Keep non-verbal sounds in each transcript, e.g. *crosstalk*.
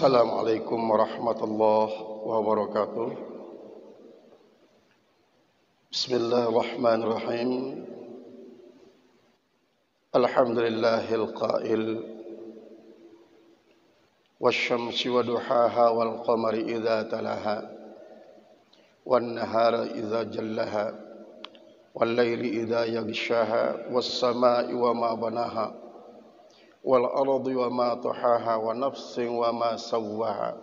السلام عليكم ورحمة الله وبركاته بسم الله الرحمن الرحيم الحمد لله القائل والشمس ودحاها والقمر إذا تلاها والنهار إذا جلها والليل إذا يغشاها والسماء وما بناها والأرض وما طحاها ونفس وما سواها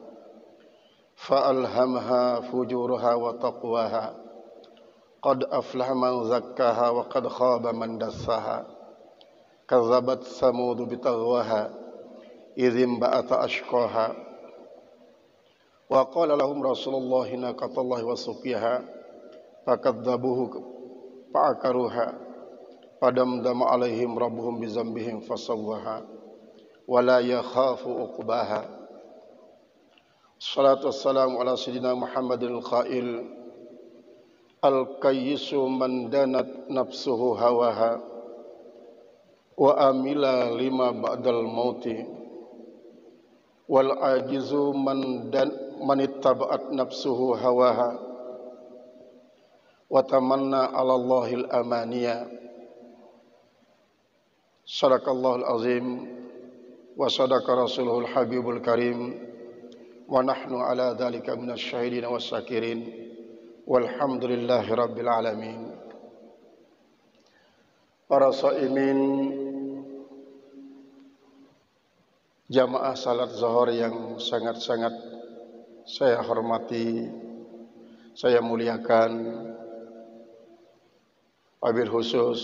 فألهمها فجورها وتقواها قد أفلح من زكاها وقد خاب من دساها كذبت ثمود بتغواها إذ انبأت أشقاها وقال لهم رسول الله ناقة الله وسقيها فكذبوه فعكروها فدمدم عليهم ربهم بذنبهم فصوها ولا يخاف عقباها الصلاة والسلام على سيدنا محمد القائل الكيس من دانت نفسه هواها وأمل لما بعد الموت والعاجز من دان من اتبعت نفسه هواها وتمنى على الله الأمانية صدق الله العظيم وصدق رسوله الحبيب الكريم ونحن على ذلك من الشهيدين والساكرين والحمد لله رب العالمين para saimin jamaah salat zuhur yang sangat-sangat saya hormati saya muliakan wabil khusus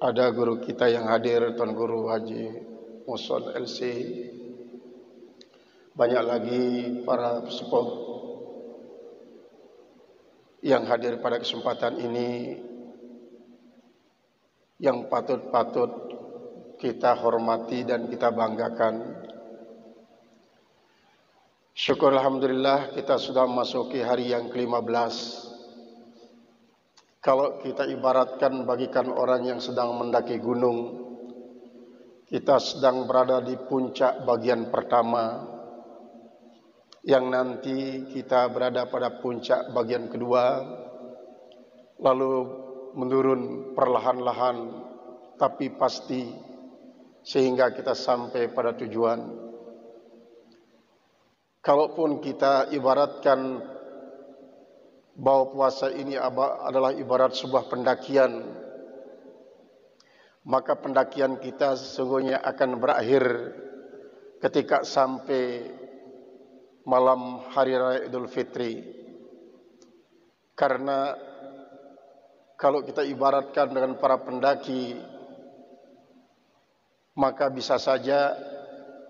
ada guru kita yang hadir Tuan Guru Haji Muson LC banyak lagi para sepuh yang hadir pada kesempatan ini yang patut-patut kita hormati dan kita banggakan Syukur Alhamdulillah kita sudah memasuki hari yang ke-15 Kalau kita ibaratkan bagikan orang yang sedang mendaki gunung, kita sedang berada di puncak bagian pertama, yang nanti kita berada pada puncak bagian kedua, lalu menurun perlahan-lahan, tapi pasti sehingga kita sampai pada tujuan. Kalaupun kita ibaratkan bahwa puasa ini adalah ibarat sebuah pendakian maka pendakian kita sesungguhnya akan berakhir ketika sampai malam hari raya Idul Fitri karena kalau kita ibaratkan dengan para pendaki maka bisa saja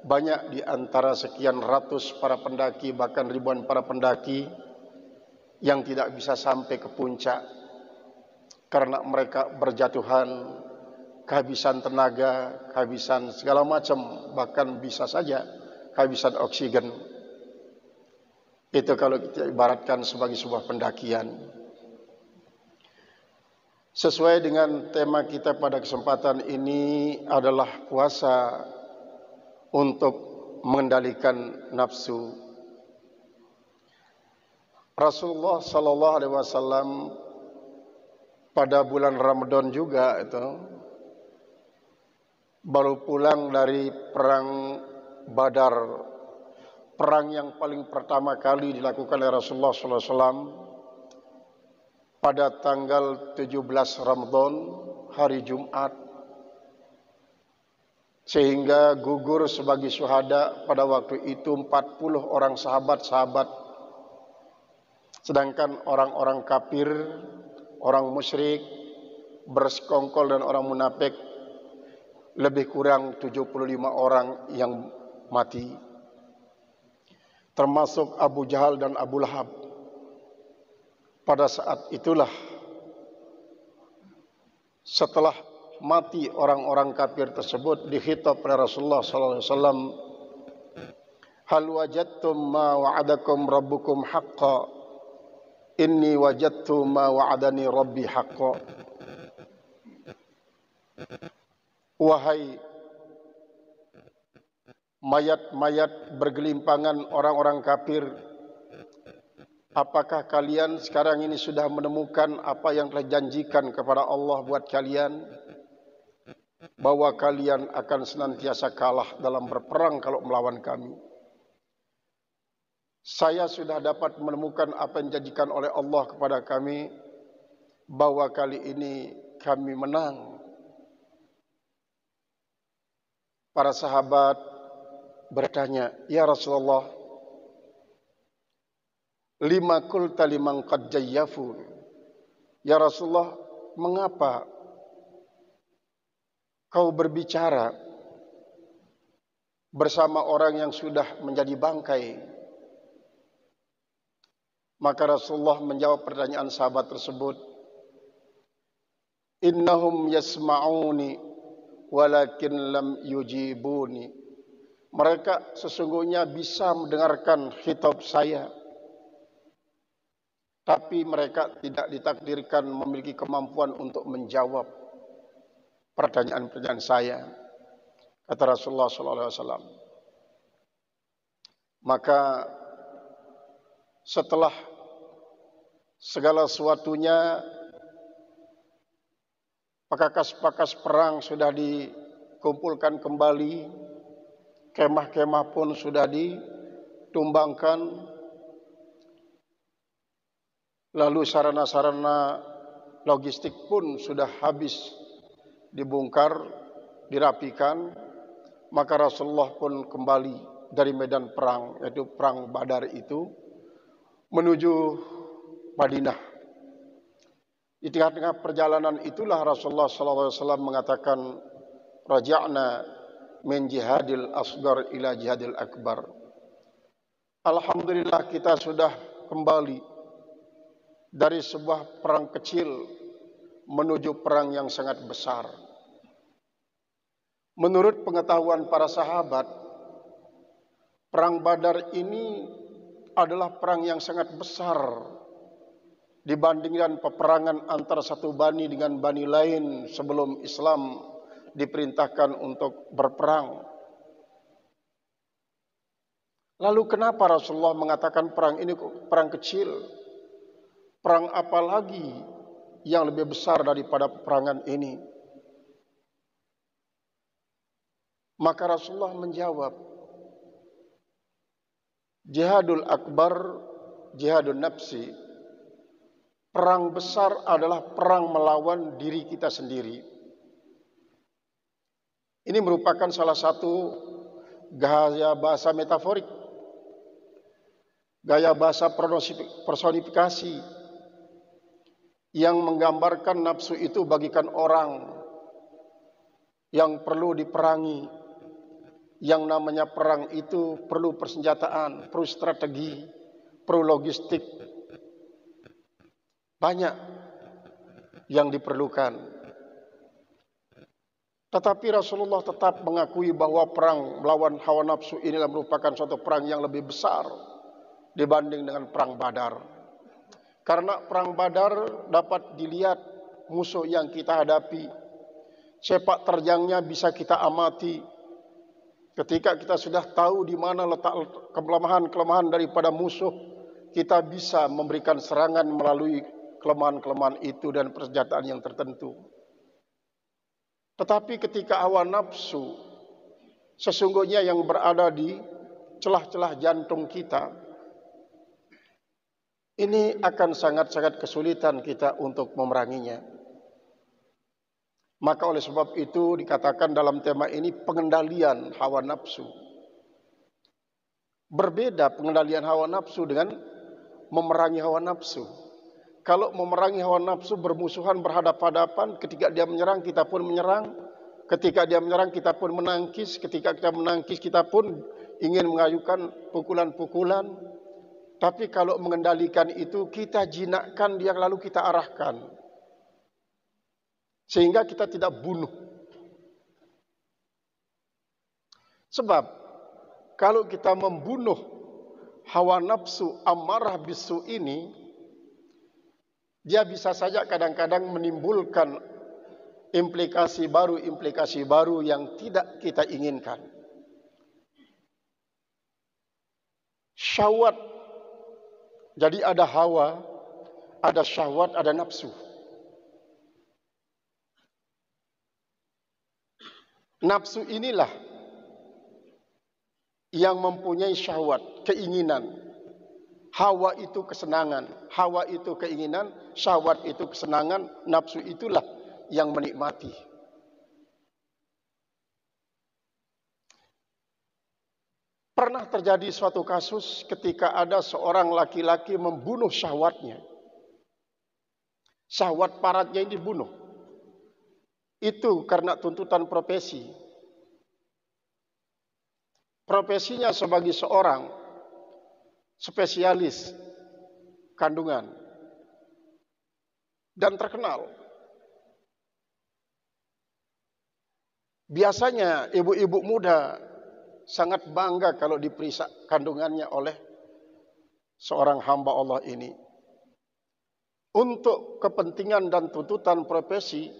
banyak di antara sekian ratus para pendaki bahkan ribuan para pendaki yang tidak bisa sampai ke puncak karena mereka berjatuhan kehabisan tenaga, kehabisan segala macam, bahkan bisa saja kehabisan oksigen. Itu kalau kita ibaratkan sebagai sebuah pendakian. Sesuai dengan tema kita pada kesempatan ini adalah puasa untuk mengendalikan nafsu Rasulullah Shallallahu Alaihi Wasallam pada bulan Ramadan juga itu baru pulang dari perang Badar, perang yang paling pertama kali dilakukan oleh Rasulullah Shallallahu Alaihi Wasallam pada tanggal 17 Ramadan hari Jumat sehingga gugur sebagai syuhada pada waktu itu 40 orang sahabat-sahabat Sedangkan orang-orang kafir, orang musyrik, bersekongkol dan orang munafik lebih kurang 75 orang yang mati. Termasuk Abu Jahal dan Abu Lahab. Pada saat itulah setelah mati orang-orang kafir tersebut dihitab oleh Rasulullah sallallahu alaihi wasallam Hal wajadtum ma wa'adakum rabbukum haqqan Inni wajadtu ma wa'adani rabbi haqqa. Wahai mayat-mayat bergelimpangan orang-orang kafir, apakah kalian sekarang ini sudah menemukan apa yang telah janjikan kepada Allah buat kalian? Bahwa kalian akan senantiasa kalah dalam berperang kalau melawan kami saya sudah dapat menemukan apa yang dijanjikan oleh Allah kepada kami bahwa kali ini kami menang. Para sahabat bertanya, "Ya Rasulullah, lima kulta limang qad jayyafun. Ya Rasulullah, mengapa kau berbicara bersama orang yang sudah menjadi bangkai? Maka Rasulullah menjawab pertanyaan sahabat tersebut. Innahum yasma'uni walakin lam yujibuni. Mereka sesungguhnya bisa mendengarkan khitab saya. Tapi mereka tidak ditakdirkan memiliki kemampuan untuk menjawab pertanyaan-pertanyaan saya. Kata Rasulullah SAW. Maka setelah segala sesuatunya pakas-pakas perang sudah dikumpulkan kembali kemah-kemah pun sudah ditumbangkan lalu sarana-sarana logistik pun sudah habis dibongkar dirapikan maka Rasulullah pun kembali dari medan perang yaitu perang Badar itu menuju Madinah. Di tengah-tengah perjalanan itulah Rasulullah SAW mengatakan, Raja'na min jihadil asgar ila jihadil akbar. Alhamdulillah kita sudah kembali dari sebuah perang kecil menuju perang yang sangat besar. Menurut pengetahuan para sahabat, perang Badar ini adalah perang yang sangat besar dibandingkan peperangan antara satu bani dengan bani lain sebelum Islam diperintahkan untuk berperang. Lalu kenapa Rasulullah mengatakan perang ini perang kecil? Perang apa lagi yang lebih besar daripada peperangan ini? Maka Rasulullah menjawab, Jihadul akbar, jihadul nafsi, Perang besar adalah perang melawan diri kita sendiri. Ini merupakan salah satu gaya bahasa metaforik, gaya bahasa personifikasi yang menggambarkan nafsu itu bagikan orang yang perlu diperangi. Yang namanya perang itu perlu persenjataan, perlu strategi, perlu logistik, banyak yang diperlukan. Tetapi Rasulullah tetap mengakui bahwa perang melawan hawa nafsu inilah merupakan suatu perang yang lebih besar dibanding dengan perang Badar. Karena perang Badar dapat dilihat musuh yang kita hadapi. Sepak terjangnya bisa kita amati. Ketika kita sudah tahu di mana letak kelemahan-kelemahan daripada musuh, kita bisa memberikan serangan melalui kelemahan-kelemahan itu dan persenjataan yang tertentu. Tetapi ketika hawa nafsu sesungguhnya yang berada di celah-celah jantung kita, ini akan sangat-sangat kesulitan kita untuk memeranginya. Maka oleh sebab itu dikatakan dalam tema ini pengendalian hawa nafsu. Berbeda pengendalian hawa nafsu dengan memerangi hawa nafsu kalau memerangi hawa nafsu bermusuhan berhadapan-hadapan, ketika dia menyerang kita pun menyerang, ketika dia menyerang kita pun menangkis, ketika kita menangkis kita pun ingin mengayukan pukulan-pukulan. Tapi kalau mengendalikan itu kita jinakkan dia lalu kita arahkan. Sehingga kita tidak bunuh. Sebab kalau kita membunuh hawa nafsu amarah bisu ini, dia bisa saja kadang-kadang menimbulkan implikasi baru, implikasi baru yang tidak kita inginkan. Syahwat, jadi ada hawa, ada syahwat, ada nafsu. Nafsu inilah yang mempunyai syahwat, keinginan, Hawa itu kesenangan, hawa itu keinginan, syahwat itu kesenangan, nafsu itulah yang menikmati. Pernah terjadi suatu kasus ketika ada seorang laki-laki membunuh syahwatnya. Syahwat paratnya ini dibunuh. Itu karena tuntutan profesi. Profesinya sebagai seorang spesialis kandungan dan terkenal. Biasanya ibu-ibu muda sangat bangga kalau diperiksa kandungannya oleh seorang hamba Allah ini. Untuk kepentingan dan tuntutan profesi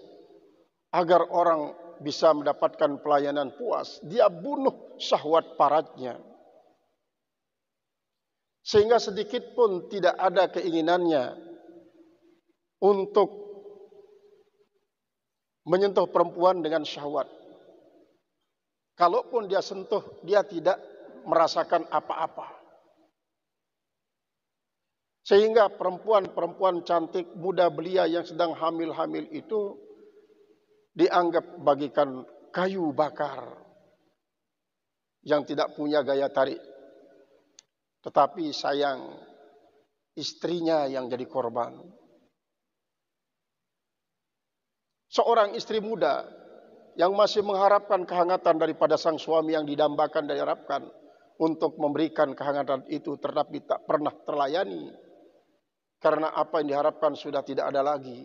agar orang bisa mendapatkan pelayanan puas, dia bunuh syahwat paratnya sehingga sedikit pun tidak ada keinginannya untuk menyentuh perempuan dengan syahwat. Kalaupun dia sentuh, dia tidak merasakan apa-apa. Sehingga perempuan-perempuan cantik muda belia yang sedang hamil-hamil itu dianggap bagikan kayu bakar yang tidak punya gaya tarik. Tetapi sayang istrinya yang jadi korban. Seorang istri muda yang masih mengharapkan kehangatan daripada sang suami yang didambakan dan diharapkan untuk memberikan kehangatan itu tetapi tak pernah terlayani karena apa yang diharapkan sudah tidak ada lagi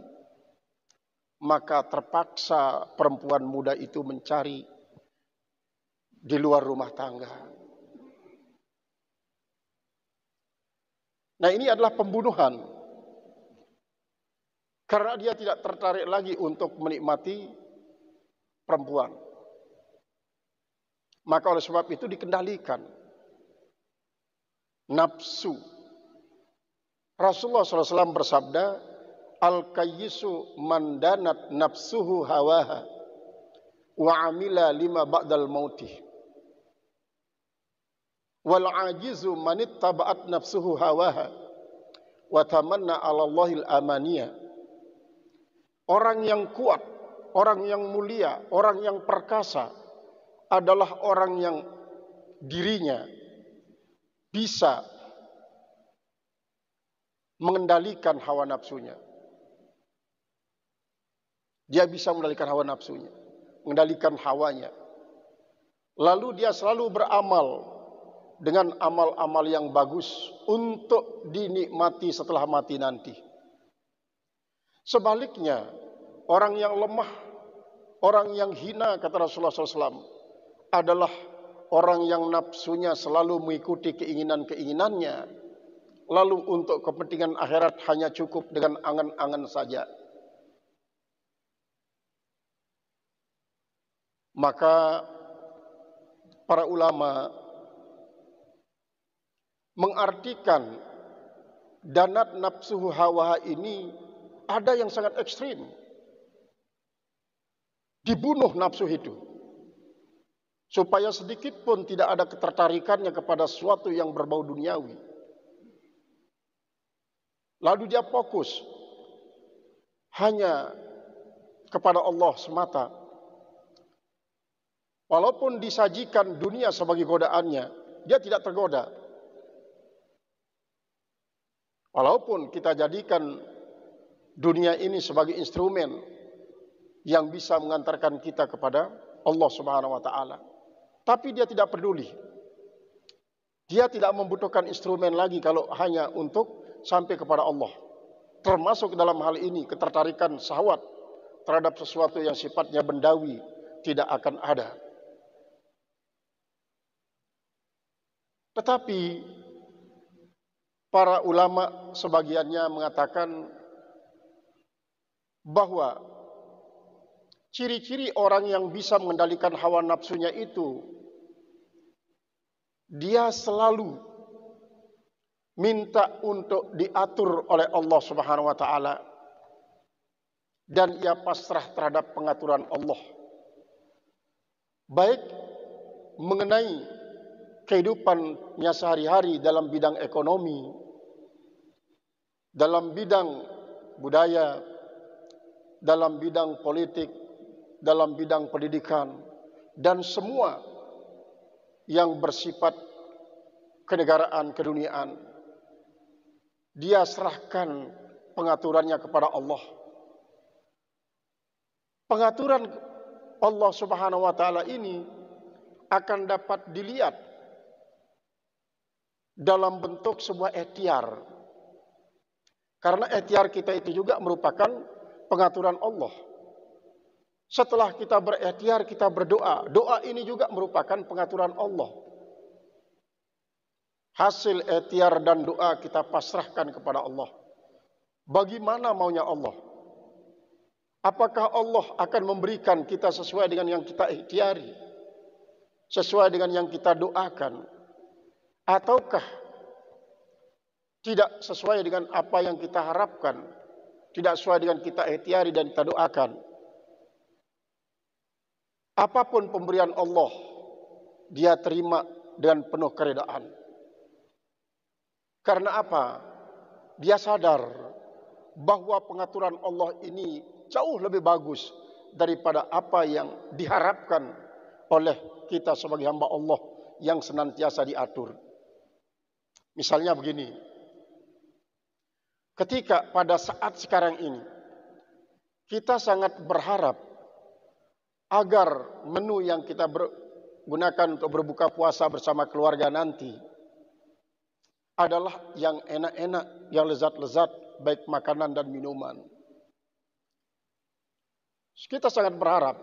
maka terpaksa perempuan muda itu mencari di luar rumah tangga Nah ini adalah pembunuhan. Karena dia tidak tertarik lagi untuk menikmati perempuan. Maka oleh sebab itu dikendalikan. Nafsu. Rasulullah SAW bersabda, Al-kayyisu mandanat nafsuhu hawaha wa amila lima ba'dal mautih wal ajizu manit nafsuhu hawaha wa tamanna 'ala Allahil amaniya. Orang yang kuat, orang yang mulia, orang yang perkasa adalah orang yang dirinya bisa mengendalikan hawa nafsunya. Dia bisa mengendalikan hawa nafsunya, mengendalikan hawanya. Lalu dia selalu beramal dengan amal-amal yang bagus untuk dinikmati setelah mati nanti. Sebaliknya, orang yang lemah, orang yang hina, kata Rasulullah SAW, adalah orang yang nafsunya selalu mengikuti keinginan-keinginannya. Lalu untuk kepentingan akhirat hanya cukup dengan angan-angan saja. Maka para ulama mengartikan danat nafsu hawa ini ada yang sangat ekstrim. Dibunuh nafsu itu. Supaya sedikit pun tidak ada ketertarikannya kepada sesuatu yang berbau duniawi. Lalu dia fokus hanya kepada Allah semata. Walaupun disajikan dunia sebagai godaannya, dia tidak tergoda. Walaupun kita jadikan dunia ini sebagai instrumen yang bisa mengantarkan kita kepada Allah Subhanahu wa taala. Tapi dia tidak peduli. Dia tidak membutuhkan instrumen lagi kalau hanya untuk sampai kepada Allah. Termasuk dalam hal ini ketertarikan syahwat terhadap sesuatu yang sifatnya bendawi tidak akan ada. Tetapi para ulama sebagiannya mengatakan bahwa ciri-ciri orang yang bisa mengendalikan hawa nafsunya itu dia selalu minta untuk diatur oleh Allah Subhanahu wa taala dan ia pasrah terhadap pengaturan Allah baik mengenai kehidupannya sehari-hari dalam bidang ekonomi dalam bidang budaya, dalam bidang politik, dalam bidang pendidikan, dan semua yang bersifat kenegaraan, keduniaan. Dia serahkan pengaturannya kepada Allah. Pengaturan Allah Subhanahu wa taala ini akan dapat dilihat dalam bentuk sebuah etiar. Karena ikhtiar kita itu juga merupakan pengaturan Allah. Setelah kita berikhtiar, kita berdoa. Doa ini juga merupakan pengaturan Allah. Hasil ikhtiar dan doa kita pasrahkan kepada Allah. Bagaimana maunya Allah? Apakah Allah akan memberikan kita sesuai dengan yang kita ikhtiari? Sesuai dengan yang kita doakan? Ataukah tidak sesuai dengan apa yang kita harapkan, tidak sesuai dengan kita ikhtiari dan kita doakan. Apapun pemberian Allah, dia terima dengan penuh keredaan. Karena apa? Dia sadar bahwa pengaturan Allah ini jauh lebih bagus daripada apa yang diharapkan oleh kita sebagai hamba Allah yang senantiasa diatur. Misalnya begini, ketika pada saat sekarang ini kita sangat berharap agar menu yang kita gunakan untuk berbuka puasa bersama keluarga nanti adalah yang enak-enak, yang lezat-lezat, baik makanan dan minuman. Kita sangat berharap,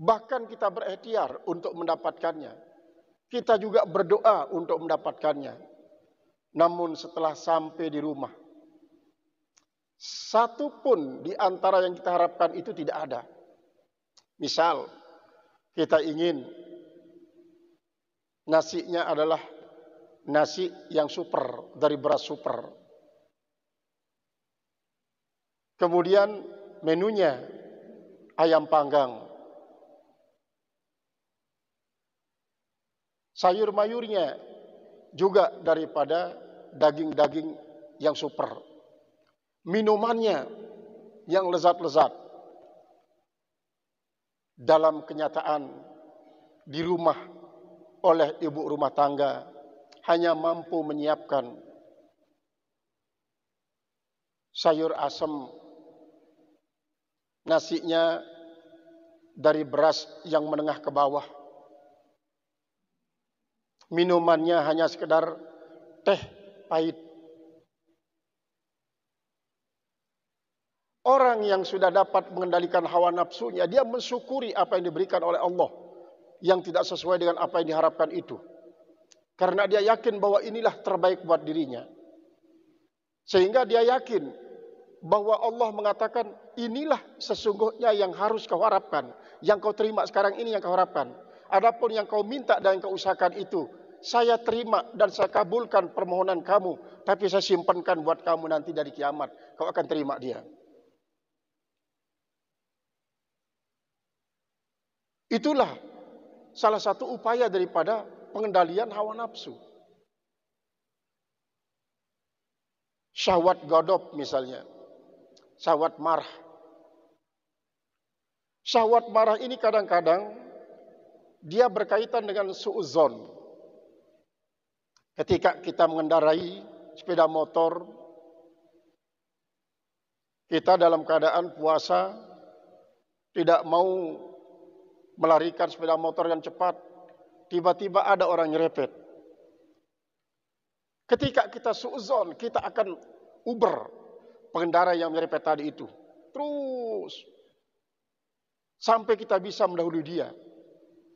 bahkan kita berikhtiar untuk mendapatkannya. Kita juga berdoa untuk mendapatkannya. Namun setelah sampai di rumah, satu pun di antara yang kita harapkan itu tidak ada. Misal, kita ingin nasinya adalah nasi yang super, dari beras super. Kemudian menunya ayam panggang. Sayur mayurnya juga daripada daging-daging yang super. Minumannya yang lezat-lezat. Dalam kenyataan di rumah oleh ibu rumah tangga hanya mampu menyiapkan sayur asam nasinya dari beras yang menengah ke bawah Minumannya hanya sekedar teh pahit. Orang yang sudah dapat mengendalikan hawa nafsunya, dia mensyukuri apa yang diberikan oleh Allah yang tidak sesuai dengan apa yang diharapkan itu. Karena dia yakin bahwa inilah terbaik buat dirinya. Sehingga dia yakin bahwa Allah mengatakan inilah sesungguhnya yang harus kau harapkan. Yang kau terima sekarang ini yang kau harapkan. Adapun yang kau minta dan yang kau usahakan itu saya terima dan saya kabulkan permohonan kamu, tapi saya simpankan buat kamu nanti dari kiamat. Kau akan terima dia. Itulah salah satu upaya daripada pengendalian hawa nafsu. Syahwat godop misalnya. Syahwat marah. Syahwat marah ini kadang-kadang dia berkaitan dengan suuzon. Ketika kita mengendarai sepeda motor, kita dalam keadaan puasa tidak mau melarikan sepeda motor yang cepat, tiba-tiba ada orang nyerepet. Ketika kita suzon, kita akan uber pengendara yang nyerepet tadi itu. Terus sampai kita bisa mendahului dia.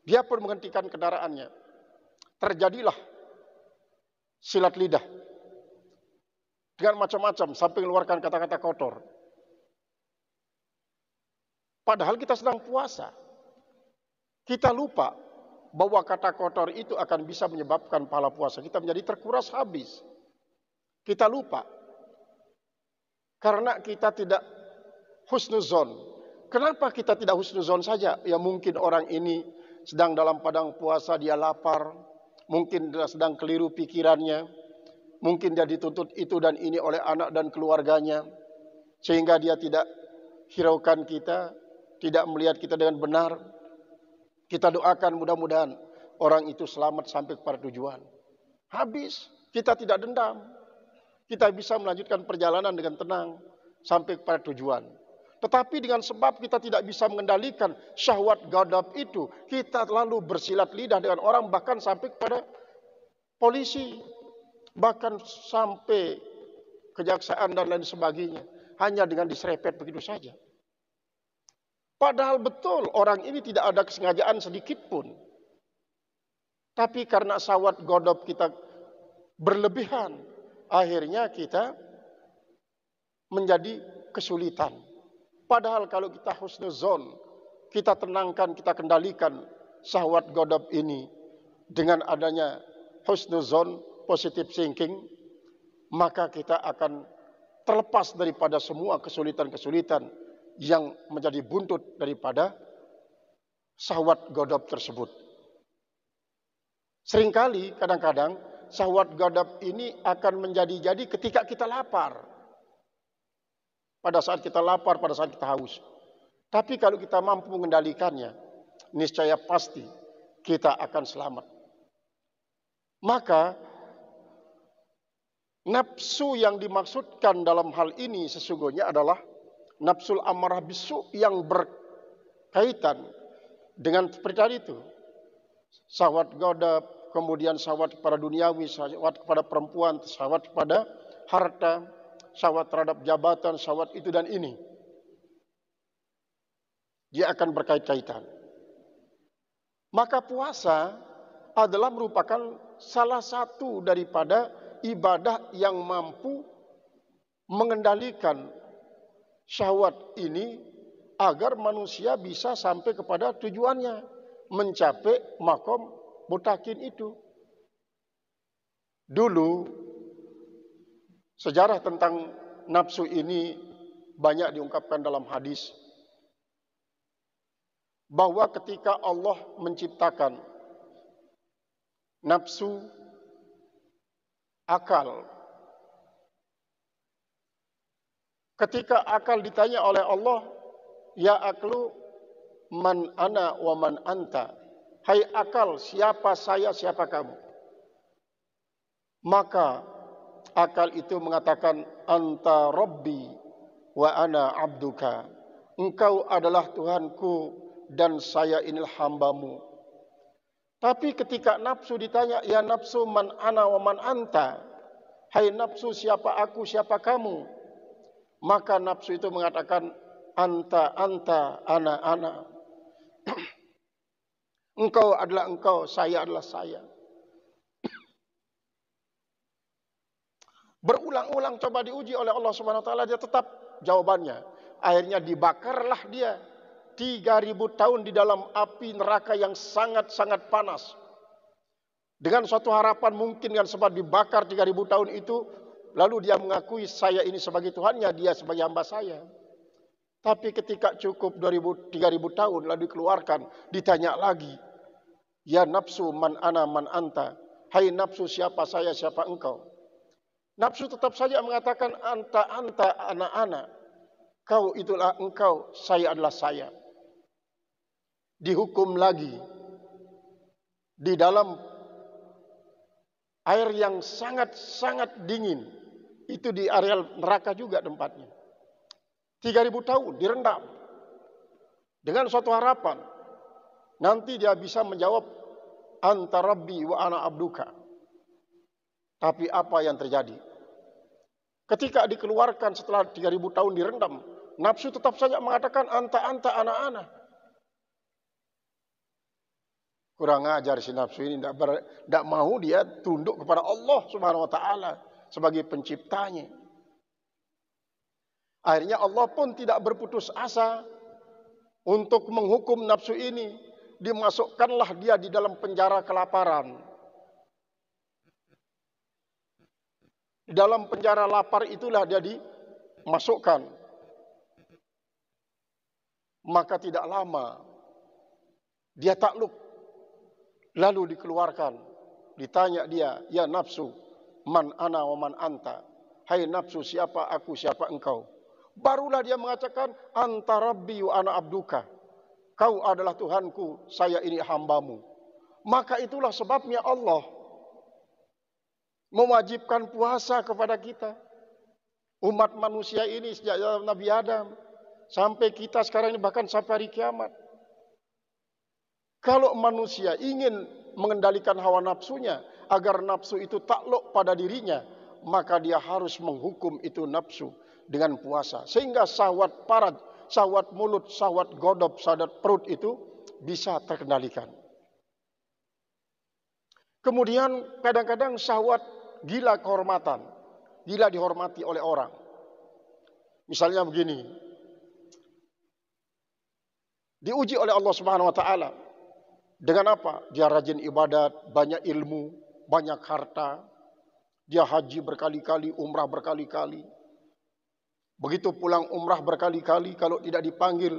Dia pun menghentikan kendaraannya. Terjadilah silat lidah dengan macam-macam sampai mengeluarkan kata-kata kotor. Padahal kita sedang puasa. Kita lupa bahwa kata kotor itu akan bisa menyebabkan pahala puasa kita menjadi terkuras habis. Kita lupa. Karena kita tidak husnuzon. Kenapa kita tidak husnuzon saja? Ya mungkin orang ini sedang dalam padang puasa, dia lapar, mungkin dia sedang keliru pikirannya, mungkin dia dituntut itu dan ini oleh anak dan keluarganya, sehingga dia tidak hiraukan kita, tidak melihat kita dengan benar. Kita doakan mudah-mudahan orang itu selamat sampai kepada tujuan. Habis, kita tidak dendam. Kita bisa melanjutkan perjalanan dengan tenang sampai kepada tujuan. Tetapi dengan sebab kita tidak bisa mengendalikan syahwat gadab itu, kita lalu bersilat lidah dengan orang bahkan sampai kepada polisi, bahkan sampai kejaksaan dan lain sebagainya. Hanya dengan diserepet begitu saja. Padahal betul orang ini tidak ada kesengajaan sedikit pun. Tapi karena syahwat godop kita berlebihan, akhirnya kita menjadi kesulitan. Padahal kalau kita husnuzon, kita tenangkan, kita kendalikan sahwat godab ini dengan adanya husnuzon, positive thinking, maka kita akan terlepas daripada semua kesulitan-kesulitan yang menjadi buntut daripada sahwat godab tersebut. Seringkali kadang-kadang sahwat godab ini akan menjadi-jadi ketika kita lapar pada saat kita lapar, pada saat kita haus. Tapi kalau kita mampu mengendalikannya, niscaya pasti kita akan selamat. Maka nafsu yang dimaksudkan dalam hal ini sesungguhnya adalah nafsu amarah bisu yang berkaitan dengan perintah itu. Sawat goda, kemudian sawat kepada duniawi, sawat kepada perempuan, sawat kepada harta, syahwat terhadap jabatan, syahwat itu dan ini. Dia akan berkait-kaitan. Maka puasa adalah merupakan salah satu daripada ibadah yang mampu mengendalikan syahwat ini agar manusia bisa sampai kepada tujuannya mencapai makom mutakin itu. Dulu Sejarah tentang nafsu ini banyak diungkapkan dalam hadis bahwa ketika Allah menciptakan nafsu, akal, ketika akal ditanya oleh Allah, ya aklu man ana wa man anta. Hai akal, siapa saya, siapa kamu? Maka akal itu mengatakan anta rabbi wa ana abduka. Engkau adalah Tuhanku dan saya inilah hambamu. Tapi ketika nafsu ditanya, ya nafsu man ana wa man anta. Hai nafsu siapa aku, siapa kamu? Maka nafsu itu mengatakan anta, anta, ana, ana. *clears throat* engkau adalah engkau, saya adalah saya. Berulang-ulang coba diuji oleh Allah Subhanahu wa taala dia tetap jawabannya. Akhirnya dibakarlah dia 3000 tahun di dalam api neraka yang sangat-sangat panas. Dengan suatu harapan mungkin kan sempat dibakar 3000 tahun itu lalu dia mengakui saya ini sebagai Tuhannya, dia sebagai hamba saya. Tapi ketika cukup 2000 3000 tahun lalu dikeluarkan, ditanya lagi, "Ya nafsu man ana man anta?" Hai nafsu siapa saya siapa engkau? Nafsu tetap saja mengatakan anta-anta anak-anak. Kau itulah engkau, saya adalah saya. Dihukum lagi di dalam air yang sangat-sangat dingin. Itu di areal neraka juga tempatnya. 3000 tahun direndam. Dengan suatu harapan nanti dia bisa menjawab anta rabbi wa ana abduka. Tapi apa yang terjadi? Ketika dikeluarkan setelah 3000 tahun direndam, nafsu tetap saja mengatakan anta-anta anak-anak. Kurang ajar si nafsu ini, tidak, mau dia tunduk kepada Allah subhanahu wa ta'ala sebagai penciptanya. Akhirnya Allah pun tidak berputus asa untuk menghukum nafsu ini. Dimasukkanlah dia di dalam penjara kelaparan. Di dalam penjara lapar itulah dia dimasukkan. Maka tidak lama dia takluk. Lalu dikeluarkan. Ditanya dia, ya nafsu, man ana wa man anta. Hai nafsu, siapa aku, siapa engkau. Barulah dia mengatakan, anta rabbi wa ana abduka. Kau adalah Tuhanku, saya ini hambamu. Maka itulah sebabnya Allah mewajibkan puasa kepada kita. Umat manusia ini sejak Nabi Adam sampai kita sekarang ini bahkan sampai hari kiamat. Kalau manusia ingin mengendalikan hawa nafsunya agar nafsu itu takluk pada dirinya, maka dia harus menghukum itu nafsu dengan puasa. Sehingga sawat parat, sawat mulut, sawat godop, sawat perut itu bisa terkendalikan. Kemudian kadang-kadang sawat gila kehormatan, gila dihormati oleh orang. Misalnya begini, diuji oleh Allah Subhanahu wa taala dengan apa? Dia rajin ibadat, banyak ilmu, banyak harta. Dia haji berkali-kali, umrah berkali-kali. Begitu pulang umrah berkali-kali kalau tidak dipanggil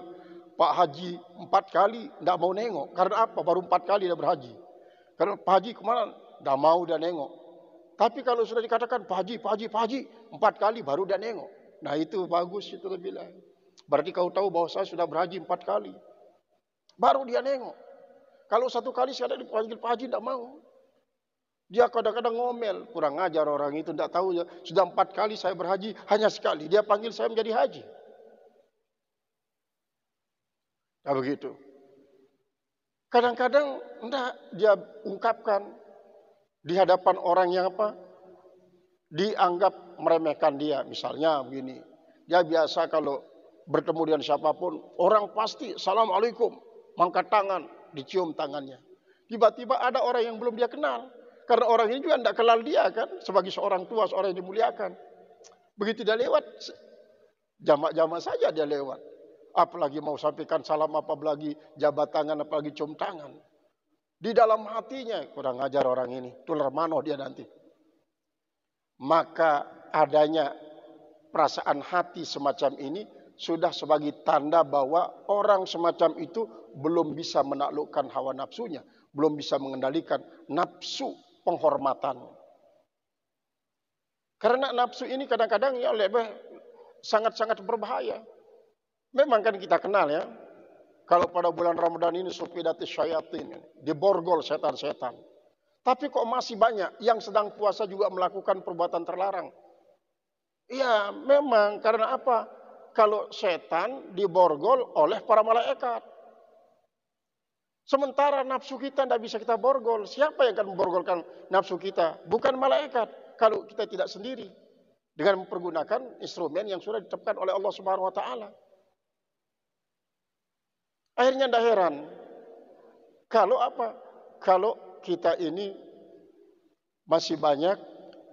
Pak Haji empat kali tidak mau nengok. Karena apa? Baru empat kali dia berhaji. Karena Pak Haji kemana? Tidak mau dia nengok. Tapi kalau sudah dikatakan Pak Haji, Pak Haji, Haji, empat kali baru dia nengok. Nah itu bagus itu dia bilang. Berarti kau tahu bahwa saya sudah berhaji empat kali. Baru dia nengok. Kalau satu kali saya dipanggil Pak Haji tidak mau. Dia kadang-kadang ngomel, kurang ajar orang itu tidak tahu. Sudah empat kali saya berhaji, hanya sekali dia panggil saya menjadi haji. Nah begitu. Kadang-kadang enggak dia ungkapkan, di hadapan orang yang apa? Dianggap meremehkan dia. Misalnya begini. Dia biasa kalau bertemu dengan siapapun, orang pasti assalamualaikum, mangkat tangan, dicium tangannya. Tiba-tiba ada orang yang belum dia kenal. Karena orang ini juga tidak kenal dia kan. Sebagai seorang tua, seorang yang dimuliakan. Begitu dia lewat, jamak-jamak saja dia lewat. Apalagi mau sampaikan salam, apalagi jabat tangan, apalagi cium tangan. Di dalam hatinya, kurang ajar orang ini, tular mano dia nanti. Maka adanya perasaan hati semacam ini sudah sebagai tanda bahwa orang semacam itu belum bisa menaklukkan hawa nafsunya, belum bisa mengendalikan nafsu penghormatan. Karena nafsu ini kadang-kadang ya lebih sangat-sangat berbahaya. Memang kan kita kenal ya, kalau pada bulan Ramadan ini sufidatis syayatin, diborgol setan-setan. Tapi kok masih banyak yang sedang puasa juga melakukan perbuatan terlarang. Iya, memang karena apa? Kalau setan diborgol oleh para malaikat. Sementara nafsu kita tidak bisa kita borgol. Siapa yang akan memborgolkan nafsu kita? Bukan malaikat. Kalau kita tidak sendiri. Dengan mempergunakan instrumen yang sudah ditetapkan oleh Allah Subhanahu Wa Taala. Akhirnya tidak heran. Kalau apa? Kalau kita ini masih banyak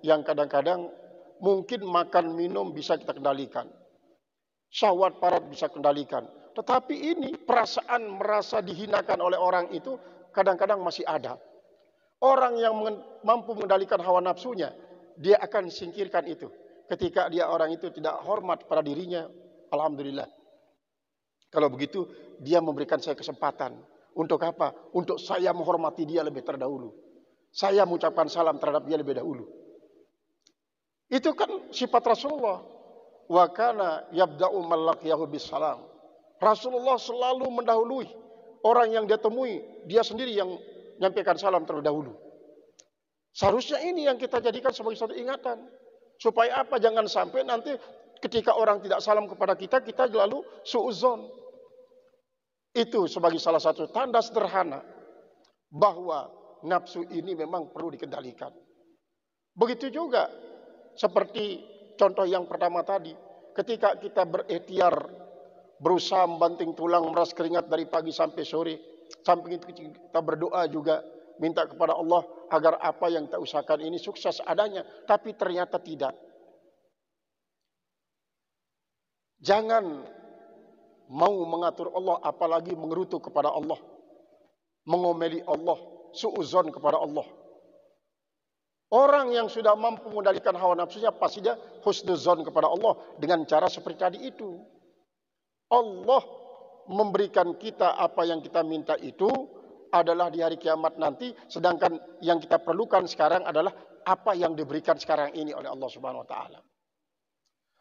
yang kadang-kadang mungkin makan minum bisa kita kendalikan. Syahwat parat bisa kendalikan. Tetapi ini perasaan merasa dihinakan oleh orang itu kadang-kadang masih ada. Orang yang mampu mengendalikan hawa nafsunya, dia akan singkirkan itu. Ketika dia orang itu tidak hormat pada dirinya, Alhamdulillah kalau begitu, dia memberikan saya kesempatan. Untuk apa? Untuk saya menghormati dia lebih terdahulu. Saya mengucapkan salam terhadap dia lebih dahulu. Itu kan sifat Rasulullah. Wa kana yabda'u malaqiyahu salam. Rasulullah selalu mendahului orang yang dia temui. Dia sendiri yang menyampaikan salam terlebih dahulu. Seharusnya ini yang kita jadikan sebagai satu ingatan. Supaya apa? Jangan sampai nanti ketika orang tidak salam kepada kita, kita lalu suuzon. Itu sebagai salah satu tanda sederhana bahwa nafsu ini memang perlu dikendalikan. Begitu juga seperti contoh yang pertama tadi, ketika kita berikhtiar berusaha membanting tulang meras keringat dari pagi sampai sore, samping itu kita berdoa juga minta kepada Allah agar apa yang kita usahakan ini sukses adanya, tapi ternyata tidak Jangan mau mengatur Allah apalagi mengerutu kepada Allah. Mengomeli Allah, suuzon kepada Allah. Orang yang sudah mampu mengendalikan hawa nafsunya pasti dia husnuzon kepada Allah dengan cara seperti tadi itu. Allah memberikan kita apa yang kita minta itu adalah di hari kiamat nanti sedangkan yang kita perlukan sekarang adalah apa yang diberikan sekarang ini oleh Allah Subhanahu wa taala.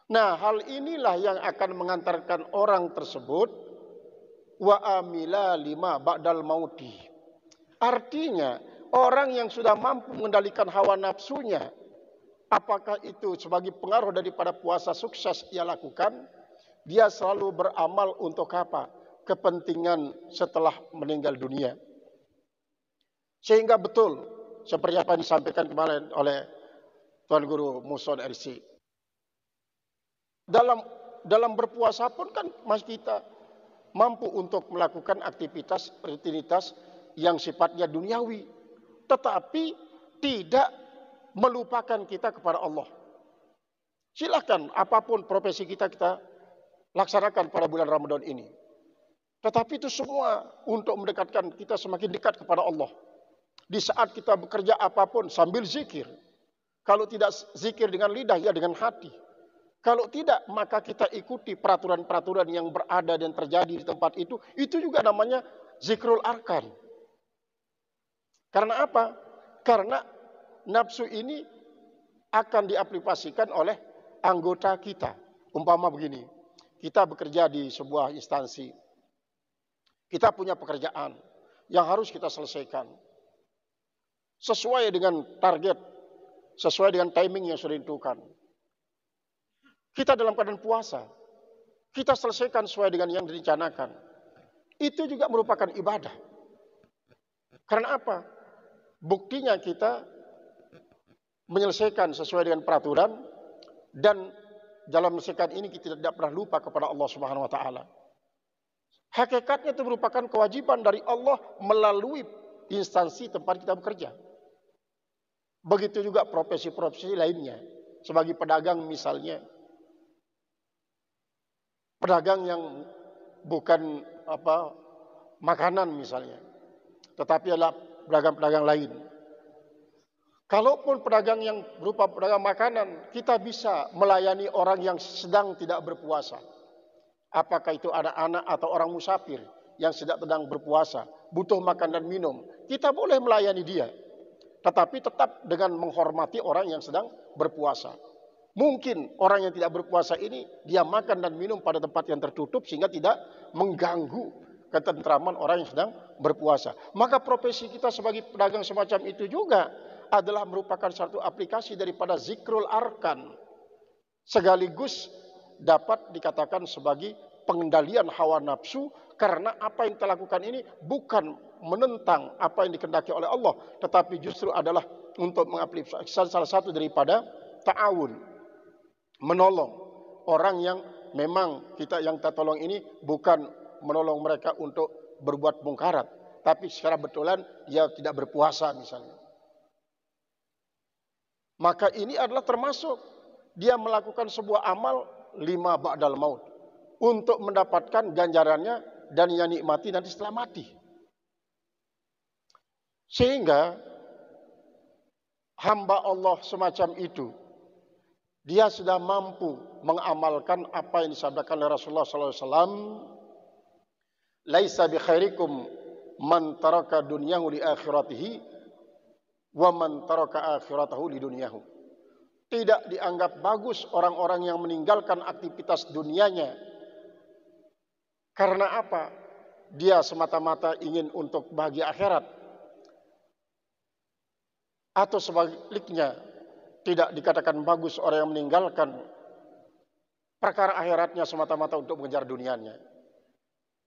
Nah, hal inilah yang akan mengantarkan orang tersebut wa amila lima ba'dal mauti. Artinya, orang yang sudah mampu mengendalikan hawa nafsunya, apakah itu sebagai pengaruh daripada puasa sukses ia lakukan, dia selalu beramal untuk apa? Kepentingan setelah meninggal dunia. Sehingga betul seperti apa yang disampaikan kemarin oleh Tuan Guru Muson RC. Dalam dalam berpuasa pun kan mas kita mampu untuk melakukan aktivitas rutinitas yang sifatnya duniawi, tetapi tidak melupakan kita kepada Allah. Silahkan apapun profesi kita kita laksanakan pada bulan Ramadan ini. Tetapi itu semua untuk mendekatkan kita semakin dekat kepada Allah. Di saat kita bekerja apapun sambil zikir. Kalau tidak zikir dengan lidah, ya dengan hati. Kalau tidak, maka kita ikuti peraturan-peraturan yang berada dan terjadi di tempat itu. Itu juga namanya zikrul arkan. Karena apa? Karena nafsu ini akan diaplikasikan oleh anggota kita. Umpama begini, kita bekerja di sebuah instansi. Kita punya pekerjaan yang harus kita selesaikan. Sesuai dengan target, sesuai dengan timing yang sudah ditentukan kita dalam keadaan puasa. Kita selesaikan sesuai dengan yang direncanakan. Itu juga merupakan ibadah. Karena apa? Buktinya kita menyelesaikan sesuai dengan peraturan dan dalam menyelesaikan ini kita tidak pernah lupa kepada Allah Subhanahu wa taala. Hakikatnya itu merupakan kewajiban dari Allah melalui instansi tempat kita bekerja. Begitu juga profesi-profesi lainnya. Sebagai pedagang misalnya, pedagang yang bukan apa makanan misalnya, tetapi adalah pedagang-pedagang lain. Kalaupun pedagang yang berupa pedagang makanan, kita bisa melayani orang yang sedang tidak berpuasa. Apakah itu ada anak atau orang musafir yang sedang sedang berpuasa, butuh makan dan minum, kita boleh melayani dia. Tetapi tetap dengan menghormati orang yang sedang berpuasa. Mungkin orang yang tidak berpuasa ini dia makan dan minum pada tempat yang tertutup sehingga tidak mengganggu ketentraman orang yang sedang berpuasa. Maka profesi kita sebagai pedagang semacam itu juga adalah merupakan satu aplikasi daripada zikrul arkan. Sekaligus dapat dikatakan sebagai pengendalian hawa nafsu karena apa yang kita lakukan ini bukan menentang apa yang dikendaki oleh Allah tetapi justru adalah untuk mengaplikasikan salah satu daripada ta'awun menolong orang yang memang kita yang kita tolong ini bukan menolong mereka untuk berbuat mungkarat, tapi secara betulan dia tidak berpuasa misalnya. Maka ini adalah termasuk dia melakukan sebuah amal lima ba'dal maut untuk mendapatkan ganjarannya dan yang nikmati nanti setelah mati. Sehingga hamba Allah semacam itu dia sudah mampu mengamalkan apa yang disabdakan oleh Rasulullah SAW. Laisa bi khairikum man taraka dunyahu li akhiratihi wa man taraka akhiratahu li dunyahu. Tidak dianggap bagus orang-orang yang meninggalkan aktivitas dunianya. Karena apa? Dia semata-mata ingin untuk bahagia akhirat. Atau sebaliknya, tidak dikatakan bagus orang yang meninggalkan perkara akhiratnya semata-mata untuk mengejar dunianya.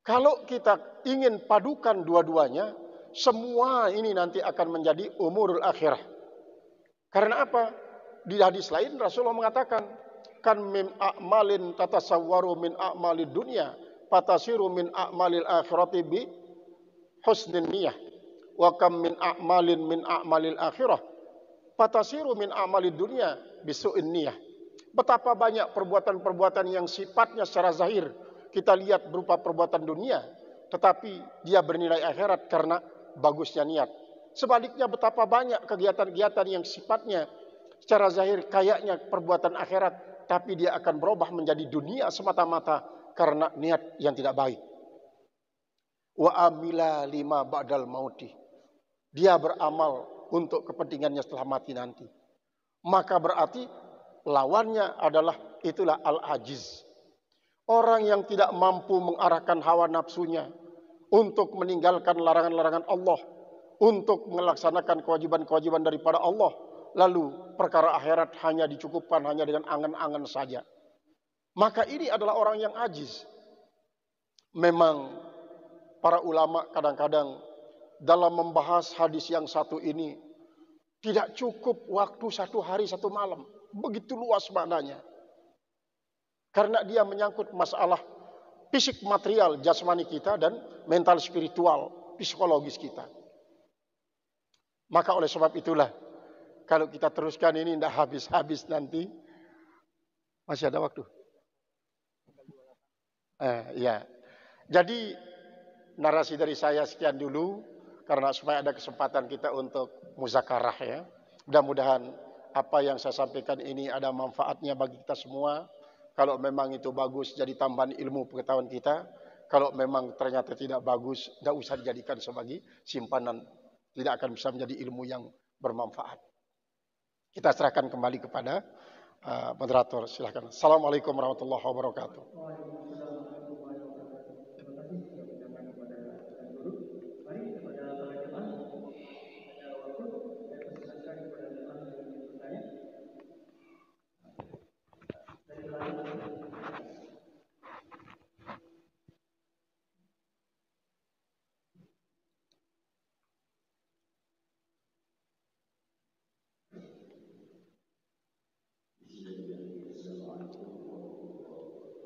Kalau kita ingin padukan dua-duanya, semua ini nanti akan menjadi umurul akhirah. Karena apa? Di hadis lain Rasulullah mengatakan, kan min a'malin tatasawwaru min a'malid dunya patasiru min a'malil akhirati bi husnin niyah wa kam min a'malin min a'malil akhirah Fatasiru min amali dunia bisu'in niyah. Betapa banyak perbuatan-perbuatan yang sifatnya secara zahir kita lihat berupa perbuatan dunia, tetapi dia bernilai akhirat karena bagusnya niat. Sebaliknya betapa banyak kegiatan-kegiatan yang sifatnya secara zahir kayaknya perbuatan akhirat, tapi dia akan berubah menjadi dunia semata-mata karena niat yang tidak baik. Wa amila lima ba'dal mauti. Dia beramal untuk kepentingannya setelah mati nanti. Maka berarti lawannya adalah itulah al-ajiz. Orang yang tidak mampu mengarahkan hawa nafsunya untuk meninggalkan larangan-larangan Allah, untuk melaksanakan kewajiban-kewajiban daripada Allah, lalu perkara akhirat hanya dicukupkan hanya dengan angan-angan saja. Maka ini adalah orang yang ajiz. Memang para ulama kadang-kadang dalam membahas hadis yang satu ini tidak cukup waktu satu hari satu malam. Begitu luas maknanya. Karena dia menyangkut masalah fisik material jasmani kita dan mental spiritual psikologis kita. Maka oleh sebab itulah kalau kita teruskan ini tidak habis-habis nanti. Masih ada waktu? Eh, ya. Jadi narasi dari saya sekian dulu karena supaya ada kesempatan kita untuk muzakarah ya. Mudah-mudahan apa yang saya sampaikan ini ada manfaatnya bagi kita semua. Kalau memang itu bagus jadi tambahan ilmu pengetahuan kita. Kalau memang ternyata tidak bagus, tidak usah dijadikan sebagai simpanan. Tidak akan bisa menjadi ilmu yang bermanfaat. Kita serahkan kembali kepada uh, moderator. Silahkan. Assalamualaikum warahmatullahi wabarakatuh.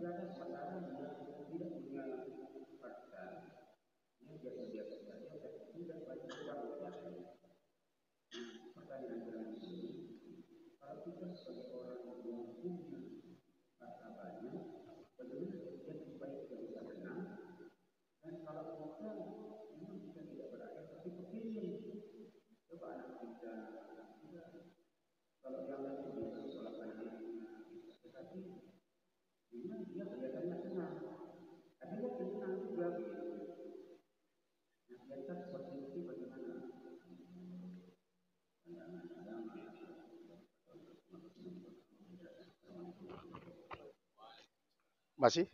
Let us Más sí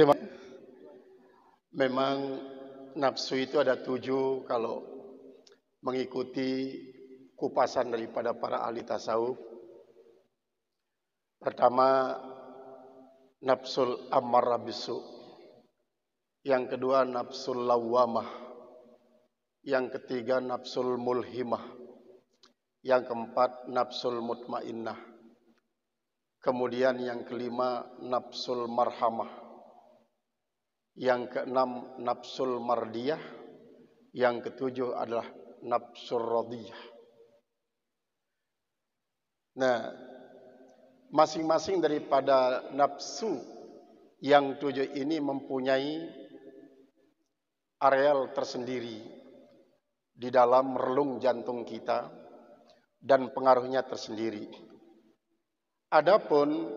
Terima Memang nafsu itu ada tujuh kalau mengikuti kupasan daripada para ahli tasawuf. Pertama, nafsul amarah bisu. Yang kedua, nafsul lawamah. Yang ketiga, nafsul mulhimah. Yang keempat, nafsul mutmainnah. Kemudian yang kelima, nafsul marhamah yang keenam nafsul mardiyah, yang ketujuh adalah nafsul radiyah. Nah, masing-masing daripada nafsu yang tujuh ini mempunyai areal tersendiri di dalam relung jantung kita dan pengaruhnya tersendiri. Adapun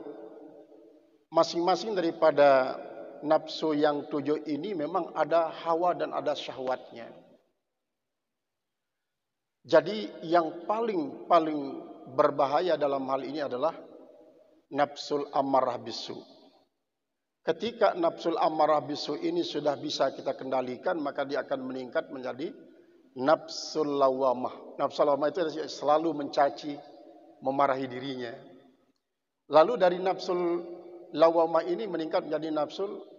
masing-masing daripada nafsu yang tujuh ini memang ada hawa dan ada syahwatnya. Jadi yang paling paling berbahaya dalam hal ini adalah nafsul amarah bisu. Ketika nafsul amarah bisu ini sudah bisa kita kendalikan, maka dia akan meningkat menjadi nafsul lawamah. Nafsul lawamah itu selalu mencaci, memarahi dirinya. Lalu dari nafsul lawamah ini meningkat menjadi nafsul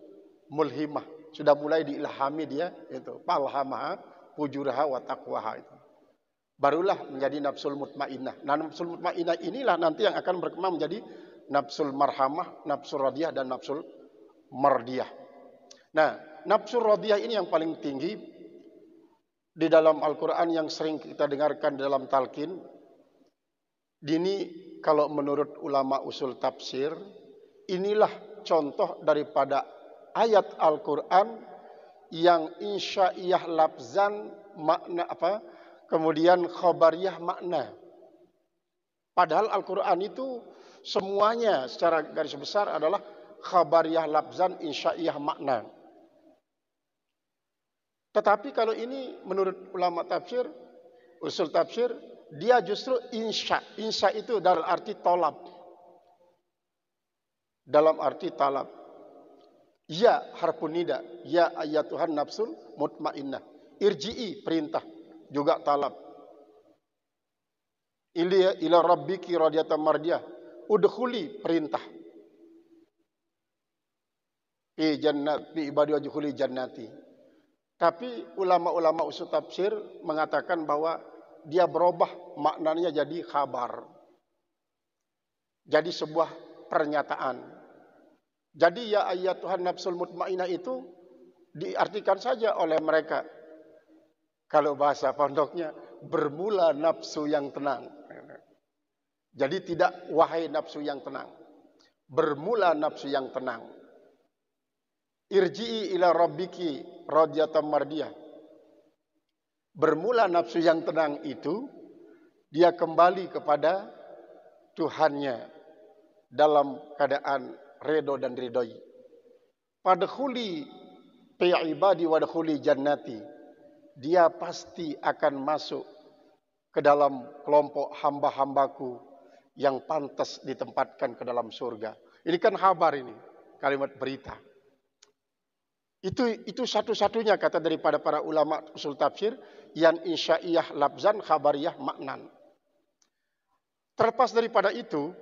mulhimah. Sudah mulai diilhami dia itu Palhamah, Pujurah, wa taqwaha itu. Barulah menjadi nafsul mutmainnah. Nah, nafsul mutmainnah inilah nanti yang akan berkembang menjadi nafsul marhamah, nafsul radiah dan nafsul mardiah. Nah, nafsul radiah ini yang paling tinggi di dalam Al-Qur'an yang sering kita dengarkan dalam talqin. ini kalau menurut ulama usul tafsir, inilah contoh daripada ayat Al-Quran yang insya'iyah lapzan makna apa? Kemudian khobariyah makna. Padahal Al-Quran itu semuanya secara garis besar adalah khobariyah lapzan insya'iyah makna. Tetapi kalau ini menurut ulama tafsir, usul tafsir, dia justru insya. Insya itu dalam arti tolap Dalam arti talab. Ya harpun nida, ya ayat Tuhan nafsul mutmainnah. Irji'i perintah, juga talab. Ilia ila rabbiki radiyata mardiyah. Udkhuli perintah. Fi jannat fi ibadi wajhuli jannati. Tapi ulama-ulama usul tafsir mengatakan bahwa dia berubah maknanya jadi khabar. Jadi sebuah pernyataan jadi ya ayat Tuhan nafsul mutmainah itu diartikan saja oleh mereka. Kalau bahasa pondoknya bermula nafsu yang tenang. Jadi tidak wahai nafsu yang tenang. Bermula nafsu yang tenang. Irji'i ila rabbiki radiyatam mardiyah. Bermula nafsu yang tenang itu dia kembali kepada Tuhannya dalam keadaan redo dan ridhoi. Padkhuli fi ibadi kuli jannati. Dia pasti akan masuk ke dalam kelompok hamba-hambaku yang pantas ditempatkan ke dalam surga. Ini kan kabar ini, kalimat berita. Itu itu satu-satunya kata daripada para ulama usul tafsir yang insya'iyah labzan khabariyah maknan. Terlepas daripada itu,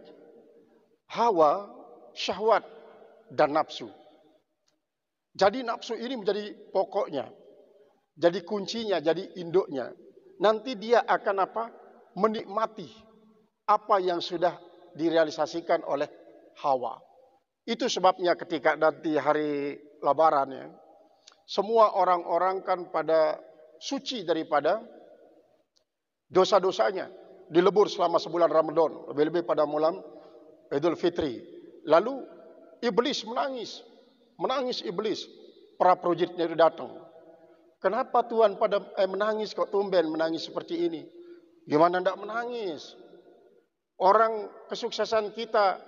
Hawa syahwat, dan nafsu. Jadi nafsu ini menjadi pokoknya, jadi kuncinya, jadi induknya. Nanti dia akan apa? Menikmati apa yang sudah direalisasikan oleh Hawa. Itu sebabnya ketika nanti hari Lebaran ya, semua orang-orang kan pada suci daripada dosa-dosanya dilebur selama sebulan Ramadan, lebih-lebih pada malam Idul Fitri. Lalu iblis menangis. Menangis iblis. Para projitnya itu datang. Kenapa Tuhan pada eh, menangis kok tumben menangis seperti ini? Gimana tidak menangis? Orang kesuksesan kita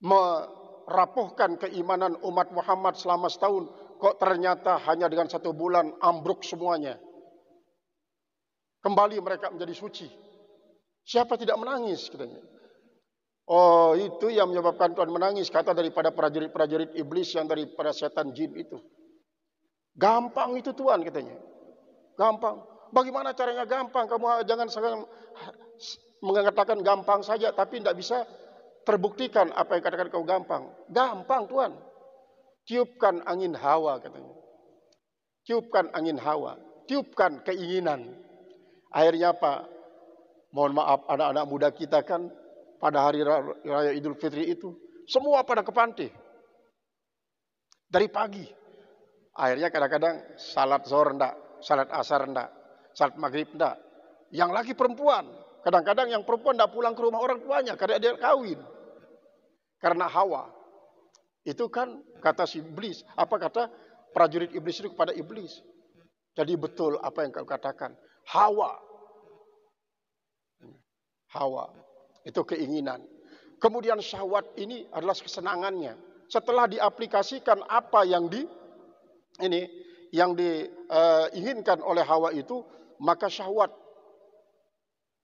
merapuhkan keimanan umat Muhammad selama setahun. Kok ternyata hanya dengan satu bulan ambruk semuanya. Kembali mereka menjadi suci. Siapa tidak menangis katanya. Oh itu yang menyebabkan Tuhan menangis kata daripada prajurit-prajurit iblis yang daripada setan jin itu. Gampang itu Tuhan katanya. Gampang. Bagaimana caranya gampang? Kamu jangan sekarang mengatakan gampang saja tapi tidak bisa terbuktikan apa yang katakan kau gampang. Gampang Tuhan. Tiupkan angin hawa katanya. Tiupkan angin hawa. Tiupkan keinginan. Akhirnya apa? Mohon maaf anak-anak muda kita kan pada hari raya Idul Fitri itu semua pada ke panti dari pagi. Akhirnya kadang-kadang salat zuhur ndak, salat asar ndak, salat maghrib ndak. Yang lagi perempuan, kadang-kadang yang perempuan ndak pulang ke rumah orang tuanya karena dia kawin. Karena hawa. Itu kan kata si iblis, apa kata prajurit iblis itu kepada iblis. Jadi betul apa yang kau katakan. Hawa. Hawa itu keinginan. Kemudian syahwat ini adalah kesenangannya. Setelah diaplikasikan apa yang di ini yang diinginkan eh, oleh hawa itu, maka syahwat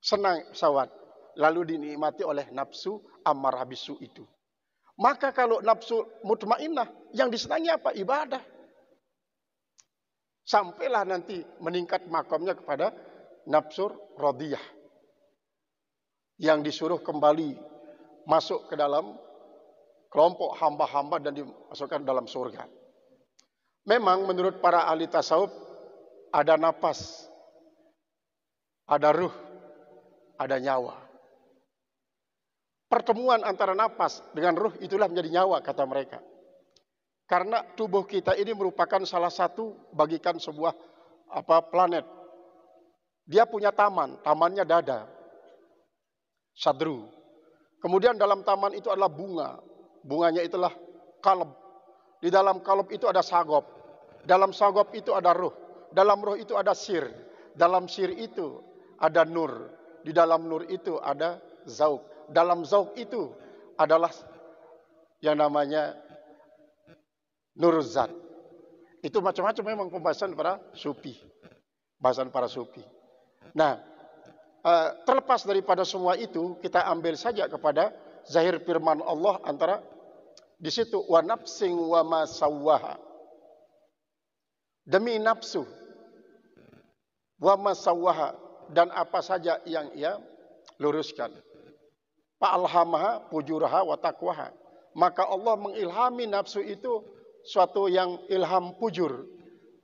senang syahwat lalu dinikmati oleh nafsu amarah bisu itu. Maka kalau nafsu mutmainnah yang disenangi apa? Ibadah. Sampailah nanti meningkat makamnya kepada nafsu rodiyah yang disuruh kembali masuk ke dalam kelompok hamba-hamba dan dimasukkan dalam surga. Memang menurut para ahli tasawuf ada napas, ada ruh, ada nyawa. Pertemuan antara napas dengan ruh itulah menjadi nyawa kata mereka. Karena tubuh kita ini merupakan salah satu bagikan sebuah apa planet. Dia punya taman, tamannya dada, sadru. Kemudian dalam taman itu adalah bunga. Bunganya itulah kalb. Di dalam kalb itu ada sagop. Dalam sagop itu ada ruh. Dalam ruh itu ada sir. Dalam sir itu ada nur. Di dalam nur itu ada zauk. Dalam zauk itu adalah yang namanya nuruzat. Itu macam-macam memang pembahasan para sufi. Bahasan para sufi. Nah, Eh, terlepas daripada semua itu, kita ambil saja kepada zahir firman Allah antara di situ wa nafsin wa Demi nafsu wa dan apa saja yang ia luruskan. Fa'alhamaha pujuraha wa taqwaha. Maka Allah mengilhami nafsu itu suatu yang ilham pujur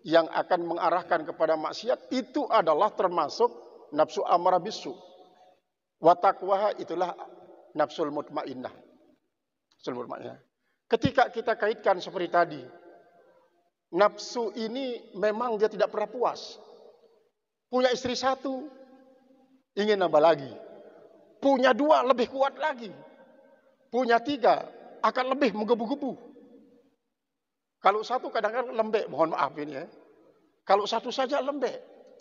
yang akan mengarahkan kepada maksiat itu adalah termasuk nafsu amarah bisu. Wa itulah nafsul mutmainnah. Nafsul mutmainnah. Ketika kita kaitkan seperti tadi, nafsu ini memang dia tidak pernah puas. Punya istri satu, ingin nambah lagi. Punya dua, lebih kuat lagi. Punya tiga, akan lebih menggebu-gebu. Kalau satu kadang-kadang lembek, mohon maaf ini ya. Kalau satu saja lembek,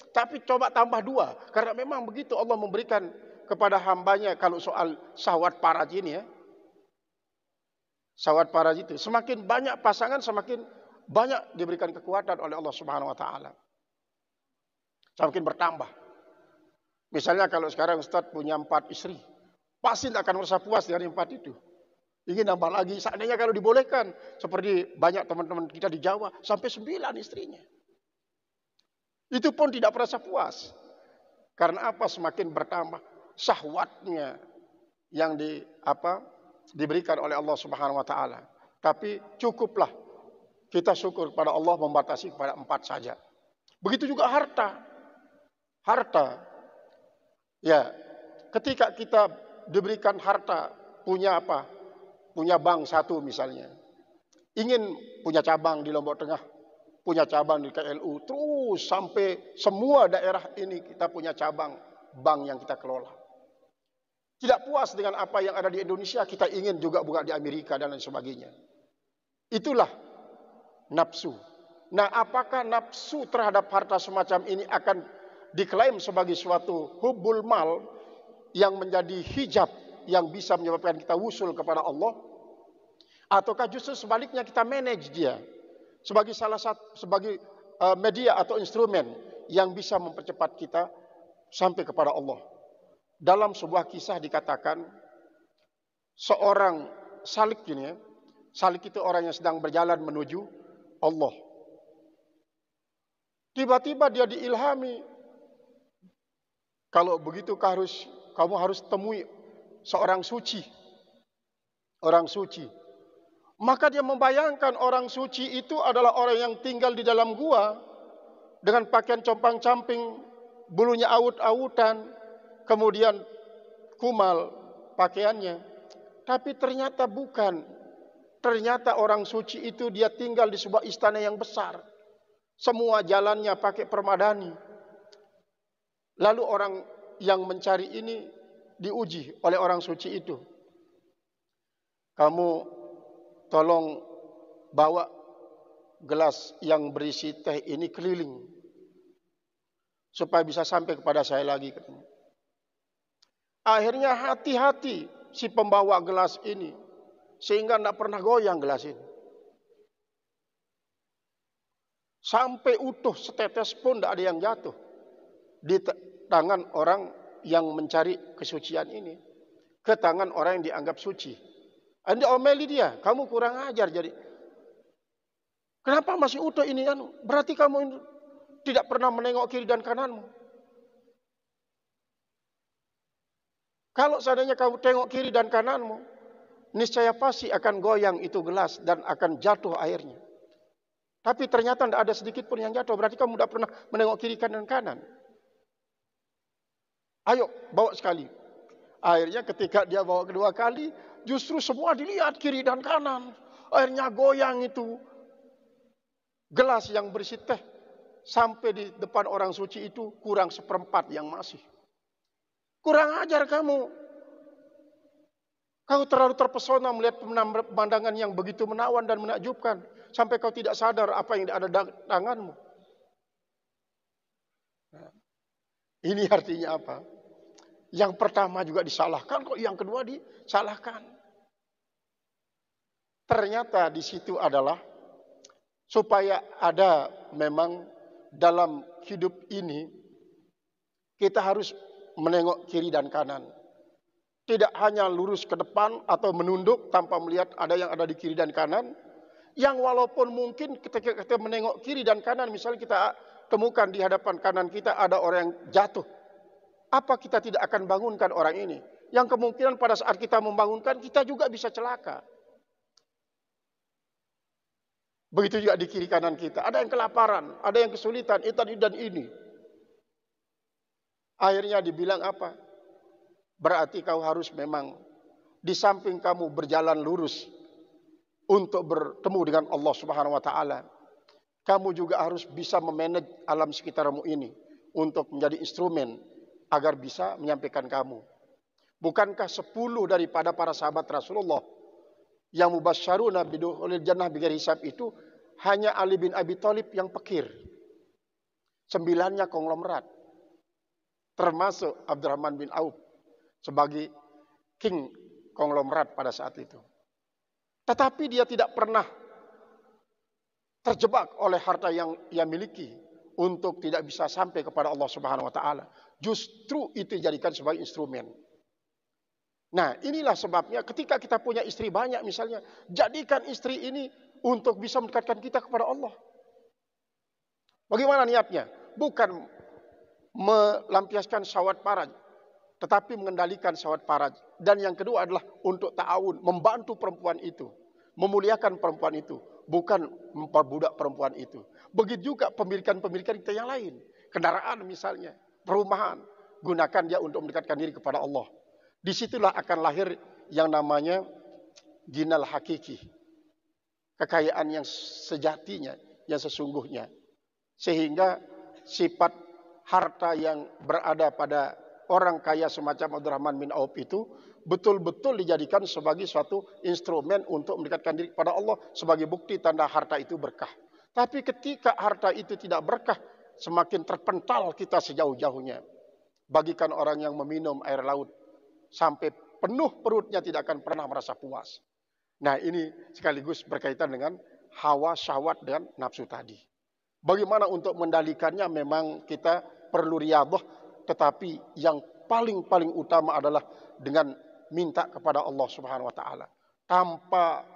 tapi coba tambah dua. Karena memang begitu Allah memberikan kepada hambanya kalau soal sawat paraj ini ya. Sawat paraj itu. Semakin banyak pasangan semakin banyak diberikan kekuatan oleh Allah Subhanahu wa taala. Semakin bertambah. Misalnya kalau sekarang Ustaz punya empat istri, pasti tidak akan merasa puas dengan empat itu. Ingin nambah lagi, seandainya kalau dibolehkan. Seperti banyak teman-teman kita di Jawa, sampai sembilan istrinya. Itu pun tidak merasa puas. Karena apa? Semakin bertambah syahwatnya yang di apa diberikan oleh Allah Subhanahu wa taala. Tapi cukuplah kita syukur kepada Allah membatasi kepada empat saja. Begitu juga harta. Harta. Ya, ketika kita diberikan harta punya apa? Punya bank satu misalnya. Ingin punya cabang di Lombok Tengah punya cabang di KLU terus sampai semua daerah ini kita punya cabang bank yang kita kelola. Tidak puas dengan apa yang ada di Indonesia, kita ingin juga buka di Amerika dan lain sebagainya. Itulah nafsu. Nah, apakah nafsu terhadap harta semacam ini akan diklaim sebagai suatu hubul mal yang menjadi hijab yang bisa menyebabkan kita wusul kepada Allah? Ataukah justru sebaliknya kita manage dia? sebagai salah satu sebagai eh, media atau instrumen yang bisa mempercepat kita sampai kepada Allah. Dalam sebuah kisah dikatakan seorang salik ini ya, salik itu orang yang sedang berjalan menuju Allah. Tiba-tiba dia diilhami kalau begitu harus kamu harus temui seorang suci. Orang suci maka dia membayangkan orang suci itu adalah orang yang tinggal di dalam gua dengan pakaian compang-camping, bulunya awut-awutan, kemudian kumal pakaiannya. Tapi ternyata bukan. Ternyata orang suci itu dia tinggal di sebuah istana yang besar. Semua jalannya pakai permadani. Lalu orang yang mencari ini diuji oleh orang suci itu. Kamu tolong bawa gelas yang berisi teh ini keliling supaya bisa sampai kepada saya lagi Akhirnya hati-hati si pembawa gelas ini sehingga tidak pernah goyang gelas ini. Sampai utuh setetes pun tidak ada yang jatuh di tangan orang yang mencari kesucian ini. Ke tangan orang yang dianggap suci. Anda omeli dia, kamu kurang ajar jadi. Kenapa masih utuh ini anu? Berarti kamu tidak pernah menengok kiri dan kananmu. Kalau seandainya kamu tengok kiri dan kananmu, niscaya pasti akan goyang itu gelas dan akan jatuh airnya. Tapi ternyata tidak ada sedikit pun yang jatuh. Berarti kamu tidak pernah menengok kiri dan kanan. Ayo, bawa sekali Akhirnya ketika dia bawa kedua kali, justru semua dilihat kiri dan kanan. Akhirnya goyang itu. Gelas yang berisi teh sampai di depan orang suci itu kurang seperempat yang masih. Kurang ajar kamu. Kau terlalu terpesona melihat pemandangan yang begitu menawan dan menakjubkan. Sampai kau tidak sadar apa yang ada di tanganmu. Nah, ini artinya apa? Yang pertama juga disalahkan, kok yang kedua disalahkan. Ternyata di situ adalah supaya ada memang dalam hidup ini kita harus menengok kiri dan kanan. Tidak hanya lurus ke depan atau menunduk tanpa melihat ada yang ada di kiri dan kanan. Yang walaupun mungkin ketika kita menengok kiri dan kanan, misalnya kita temukan di hadapan kanan kita ada orang yang jatuh apa kita tidak akan bangunkan orang ini? Yang kemungkinan pada saat kita membangunkan, kita juga bisa celaka. Begitu juga di kiri kanan kita. Ada yang kelaparan, ada yang kesulitan, itu dan ini. Akhirnya dibilang apa? Berarti kau harus memang di samping kamu berjalan lurus untuk bertemu dengan Allah Subhanahu wa taala. Kamu juga harus bisa memanage alam sekitarmu ini untuk menjadi instrumen agar bisa menyampaikan kamu. Bukankah sepuluh daripada para sahabat Rasulullah yang mubasyaruna oleh jannah bighairi hisab itu hanya Ali bin Abi Thalib yang pekir. Sembilannya konglomerat. Termasuk Abdurrahman bin Auf sebagai king konglomerat pada saat itu. Tetapi dia tidak pernah terjebak oleh harta yang ia miliki untuk tidak bisa sampai kepada Allah Subhanahu wa taala. Justru itu dijadikan sebagai instrumen. Nah, inilah sebabnya ketika kita punya istri banyak misalnya, jadikan istri ini untuk bisa mendekatkan kita kepada Allah. Bagaimana niatnya? Bukan melampiaskan syahwat paraj, tetapi mengendalikan syahwat paraj. Dan yang kedua adalah untuk ta'awun, membantu perempuan itu, memuliakan perempuan itu, bukan memperbudak perempuan itu. Begitu juga pemilikan-pemilikan kita yang lain. Kendaraan misalnya, perumahan. Gunakan dia untuk mendekatkan diri kepada Allah. Disitulah akan lahir yang namanya jinal hakiki. Kekayaan yang sejatinya, yang sesungguhnya. Sehingga sifat harta yang berada pada orang kaya semacam Abdurrahman bin Auf itu betul-betul dijadikan sebagai suatu instrumen untuk mendekatkan diri kepada Allah sebagai bukti tanda harta itu berkah. Tapi ketika harta itu tidak berkah, semakin terpental kita sejauh-jauhnya. Bagikan orang yang meminum air laut sampai penuh perutnya tidak akan pernah merasa puas. Nah, ini sekaligus berkaitan dengan hawa syahwat dan nafsu tadi. Bagaimana untuk mendalikannya memang kita perlu riadah, tetapi yang paling-paling utama adalah dengan minta kepada Allah Subhanahu wa taala. Tanpa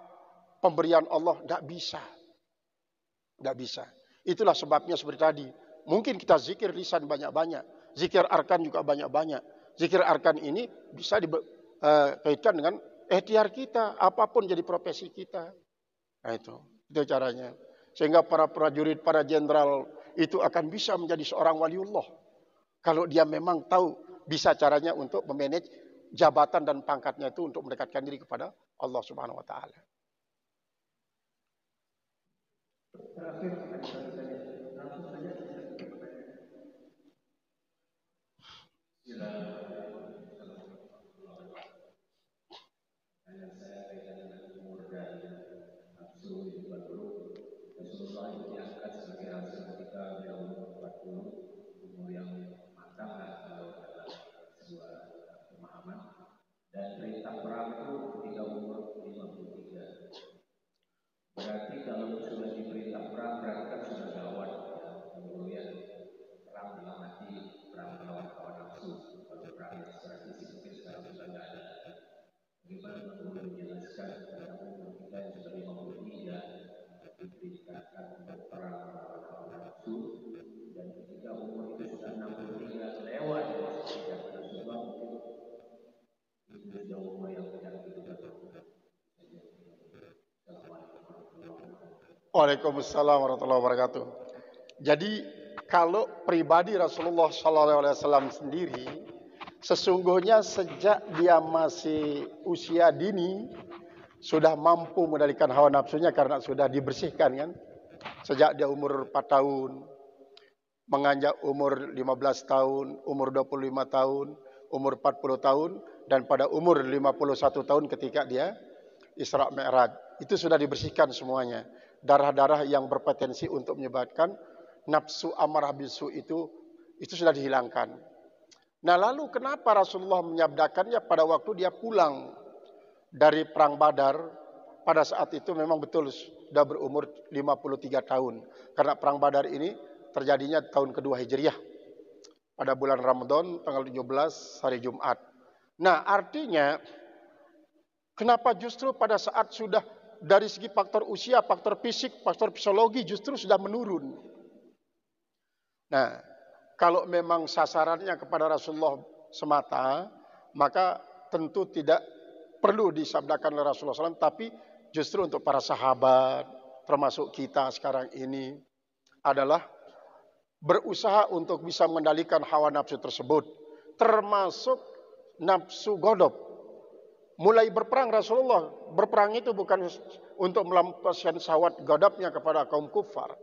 pemberian Allah tidak bisa. Tidak bisa. Itulah sebabnya seperti tadi. Mungkin kita zikir lisan banyak-banyak. Zikir arkan juga banyak-banyak. Zikir arkan ini bisa dikaitkan eh, dengan ikhtiar kita. Apapun jadi profesi kita. Nah itu. Itu caranya. Sehingga para prajurit, para jenderal itu akan bisa menjadi seorang waliullah. Kalau dia memang tahu bisa caranya untuk memanage jabatan dan pangkatnya itu untuk mendekatkan diri kepada Allah Subhanahu wa taala. Gracias. Waalaikumsalam warahmatullahi wabarakatuh. Jadi kalau pribadi Rasulullah Shallallahu Alaihi Wasallam sendiri, sesungguhnya sejak dia masih usia dini sudah mampu mengendalikan hawa nafsunya karena sudah dibersihkan kan. Sejak dia umur 4 tahun, menganjak umur 15 tahun, umur 25 tahun, umur 40 tahun, dan pada umur 51 tahun ketika dia Isra Mi'raj. Itu sudah dibersihkan semuanya darah-darah yang berpotensi untuk menyebabkan nafsu amarah bisu itu itu sudah dihilangkan. Nah lalu kenapa Rasulullah menyabdakannya pada waktu dia pulang dari perang Badar pada saat itu memang betul sudah berumur 53 tahun karena perang Badar ini terjadinya tahun kedua Hijriah pada bulan Ramadan tanggal 17 hari Jumat. Nah artinya kenapa justru pada saat sudah dari segi faktor usia, faktor fisik, faktor psikologi justru sudah menurun. Nah, kalau memang sasarannya kepada Rasulullah semata, maka tentu tidak perlu disabdakan oleh Rasulullah SAW, tapi justru untuk para sahabat, termasuk kita sekarang ini, adalah berusaha untuk bisa mengendalikan hawa nafsu tersebut, termasuk nafsu godop mulai berperang Rasulullah berperang itu bukan untuk melampiaskan sawat godapnya kepada kaum kufar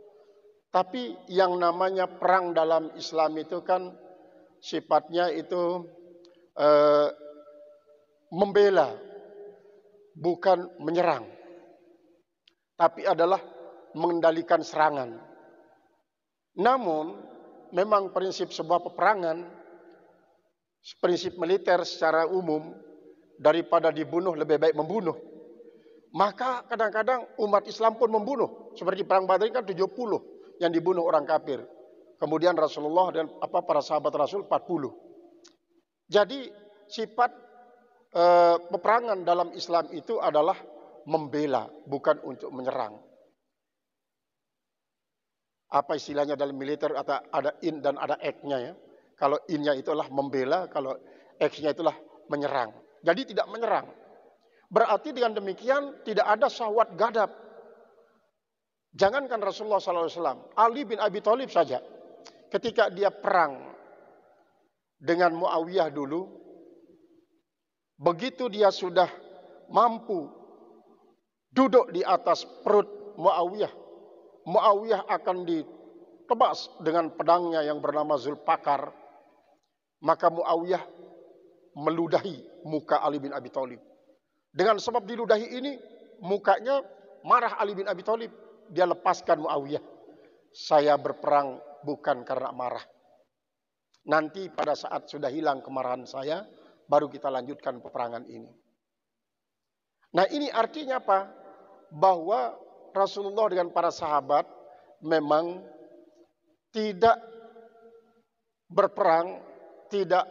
tapi yang namanya perang dalam Islam itu kan sifatnya itu e, membela bukan menyerang tapi adalah mengendalikan serangan namun memang prinsip sebuah peperangan prinsip militer secara umum daripada dibunuh lebih baik membunuh. Maka kadang-kadang umat Islam pun membunuh. Seperti perang Badar kan 70 yang dibunuh orang kafir. Kemudian Rasulullah dan apa para sahabat Rasul 40. Jadi sifat e, peperangan dalam Islam itu adalah membela, bukan untuk menyerang. Apa istilahnya dalam militer ada ada in dan ada act-nya ya. Kalau in-nya itulah membela, kalau act-nya itulah menyerang. Jadi tidak menyerang. Berarti dengan demikian tidak ada syahwat gadab. Jangankan Rasulullah SAW, Ali bin Abi Thalib saja. Ketika dia perang dengan Muawiyah dulu, begitu dia sudah mampu duduk di atas perut Muawiyah, Muawiyah akan ditebas dengan pedangnya yang bernama Zulpakar. Maka Muawiyah meludahi muka Ali bin Abi Thalib. Dengan sebab diludahi ini mukanya marah Ali bin Abi Thalib, dia lepaskan Muawiyah. Saya berperang bukan karena marah. Nanti pada saat sudah hilang kemarahan saya, baru kita lanjutkan peperangan ini. Nah ini artinya apa? Bahwa Rasulullah dengan para sahabat memang tidak berperang, tidak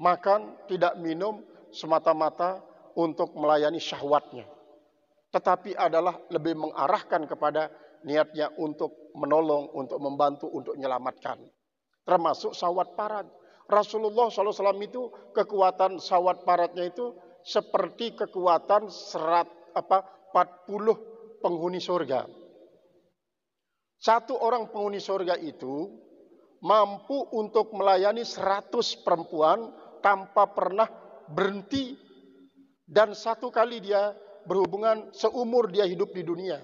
makan, tidak minum semata-mata untuk melayani syahwatnya. Tetapi adalah lebih mengarahkan kepada niatnya untuk menolong, untuk membantu, untuk menyelamatkan. Termasuk sawat parat. Rasulullah SAW itu kekuatan sawat paratnya itu seperti kekuatan serat apa 40 penghuni surga. Satu orang penghuni surga itu mampu untuk melayani 100 perempuan tanpa pernah berhenti dan satu kali dia berhubungan seumur dia hidup di dunia.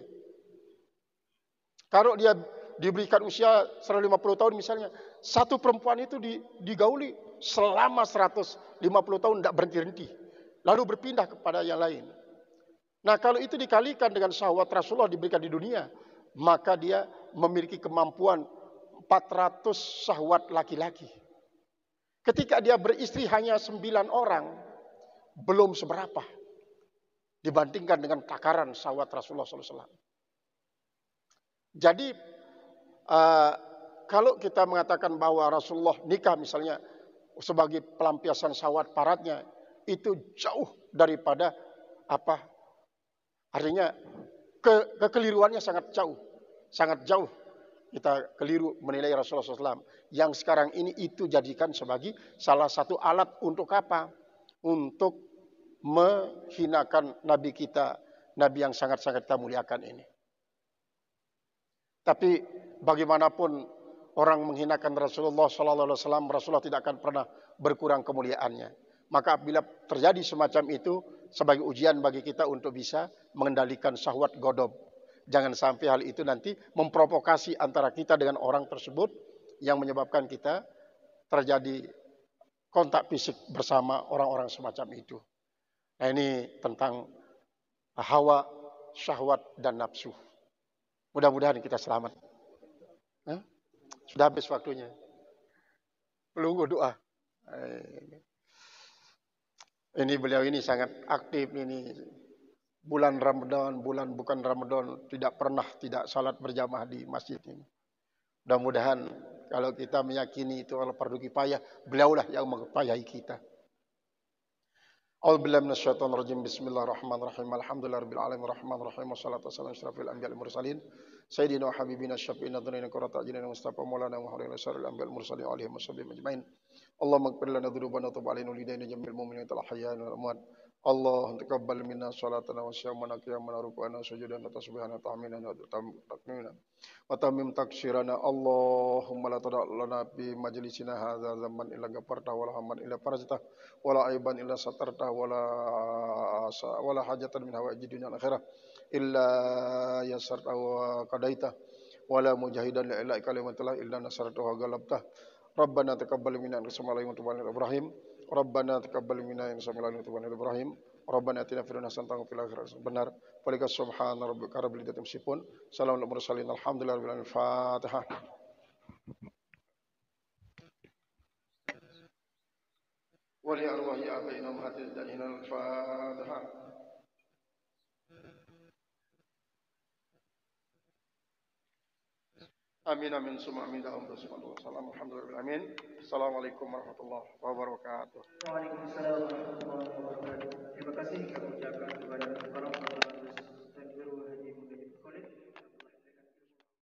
Kalau dia diberikan usia 150 tahun misalnya, satu perempuan itu digauli selama 150 tahun tidak berhenti-henti. Lalu berpindah kepada yang lain. Nah kalau itu dikalikan dengan syahwat Rasulullah diberikan di dunia, maka dia memiliki kemampuan 400 syahwat laki-laki. Ketika dia beristri hanya sembilan orang, belum seberapa dibandingkan dengan takaran sawat Rasulullah SAW. Jadi eh, kalau kita mengatakan bahwa Rasulullah nikah misalnya sebagai pelampiasan sawat paratnya itu jauh daripada apa artinya ke, kekeliruannya sangat jauh sangat jauh kita keliru menilai Rasulullah SAW. Yang sekarang ini itu jadikan sebagai salah satu alat untuk apa? Untuk menghinakan Nabi kita, Nabi yang sangat-sangat kita muliakan ini. Tapi bagaimanapun orang menghinakan Rasulullah SAW, Rasulullah tidak akan pernah berkurang kemuliaannya. Maka apabila terjadi semacam itu, sebagai ujian bagi kita untuk bisa mengendalikan syahwat godob Jangan sampai hal itu nanti memprovokasi antara kita dengan orang tersebut yang menyebabkan kita terjadi kontak fisik bersama orang-orang semacam itu. Nah ini tentang hawa, syahwat, dan nafsu. Mudah-mudahan kita selamat. Hah? Sudah habis waktunya. gue doa. Eh, ini beliau ini sangat aktif ini bulan Ramadan, bulan bukan Ramadan, tidak pernah tidak salat berjamaah di masjid ini. Mudah-mudahan kalau kita meyakini itu Allah perduki payah, beliaulah yang mengepayahi kita. Al-Bilam Bismillahirrahmanirrahim. Alhamdulillah Rabbil Alamin. Rahman Rahim. Assalatu wassalam. Israfil Anbiya mursalin Sayyidina wa Habibina Syafi'in. Nadunina Qura Ta'jinina Mustafa Mulana. Wa Harina Syarul Anbiya Al-Mursalin. Alihim wa Majmain. Allah makbirlah nadhulubana. Tuba'alainu lidayna jambil mu'minin. Talahayyana. Al-Mu'ad. Allah taqabbal minna salatana wa siyamana qiyamana rukuana sujudana tasbihana ta'mina wa tatmina wa tamim taksirana Allahumma la tada' lana fi majlisina hadza dhamman illa ghafarta wa rahman illa farajta wa la aiban illa satarta wa la asa hajatan min hawaji dunya akhirah illa yasarta wa qadaita wa la mujahidan illa kalimatullah illa nasarta wa galabta Rabbana taqabbal minna innaka Ibrahim Rabbana taqabbal minna innaka samiul alim Ibrahim. Rabbana atina fid dunya hasanatan wa fil akhirati hasanatan benar. Walika subhana rabbika rabbil izzati amma Salamun alal mursalin. Alhamdulillahi rabbil alamin. Fatihah. ولأرواح آبائنا وأمهاتنا Amin amin summa amin dalam ya rasulullah sallallahu alhamdulillah amin. Assalamualaikum warahmatullahi wabarakatuh. Waalaikumsalam warahmatullahi wabarakatuh. Terima kasih kami ucapkan kepada para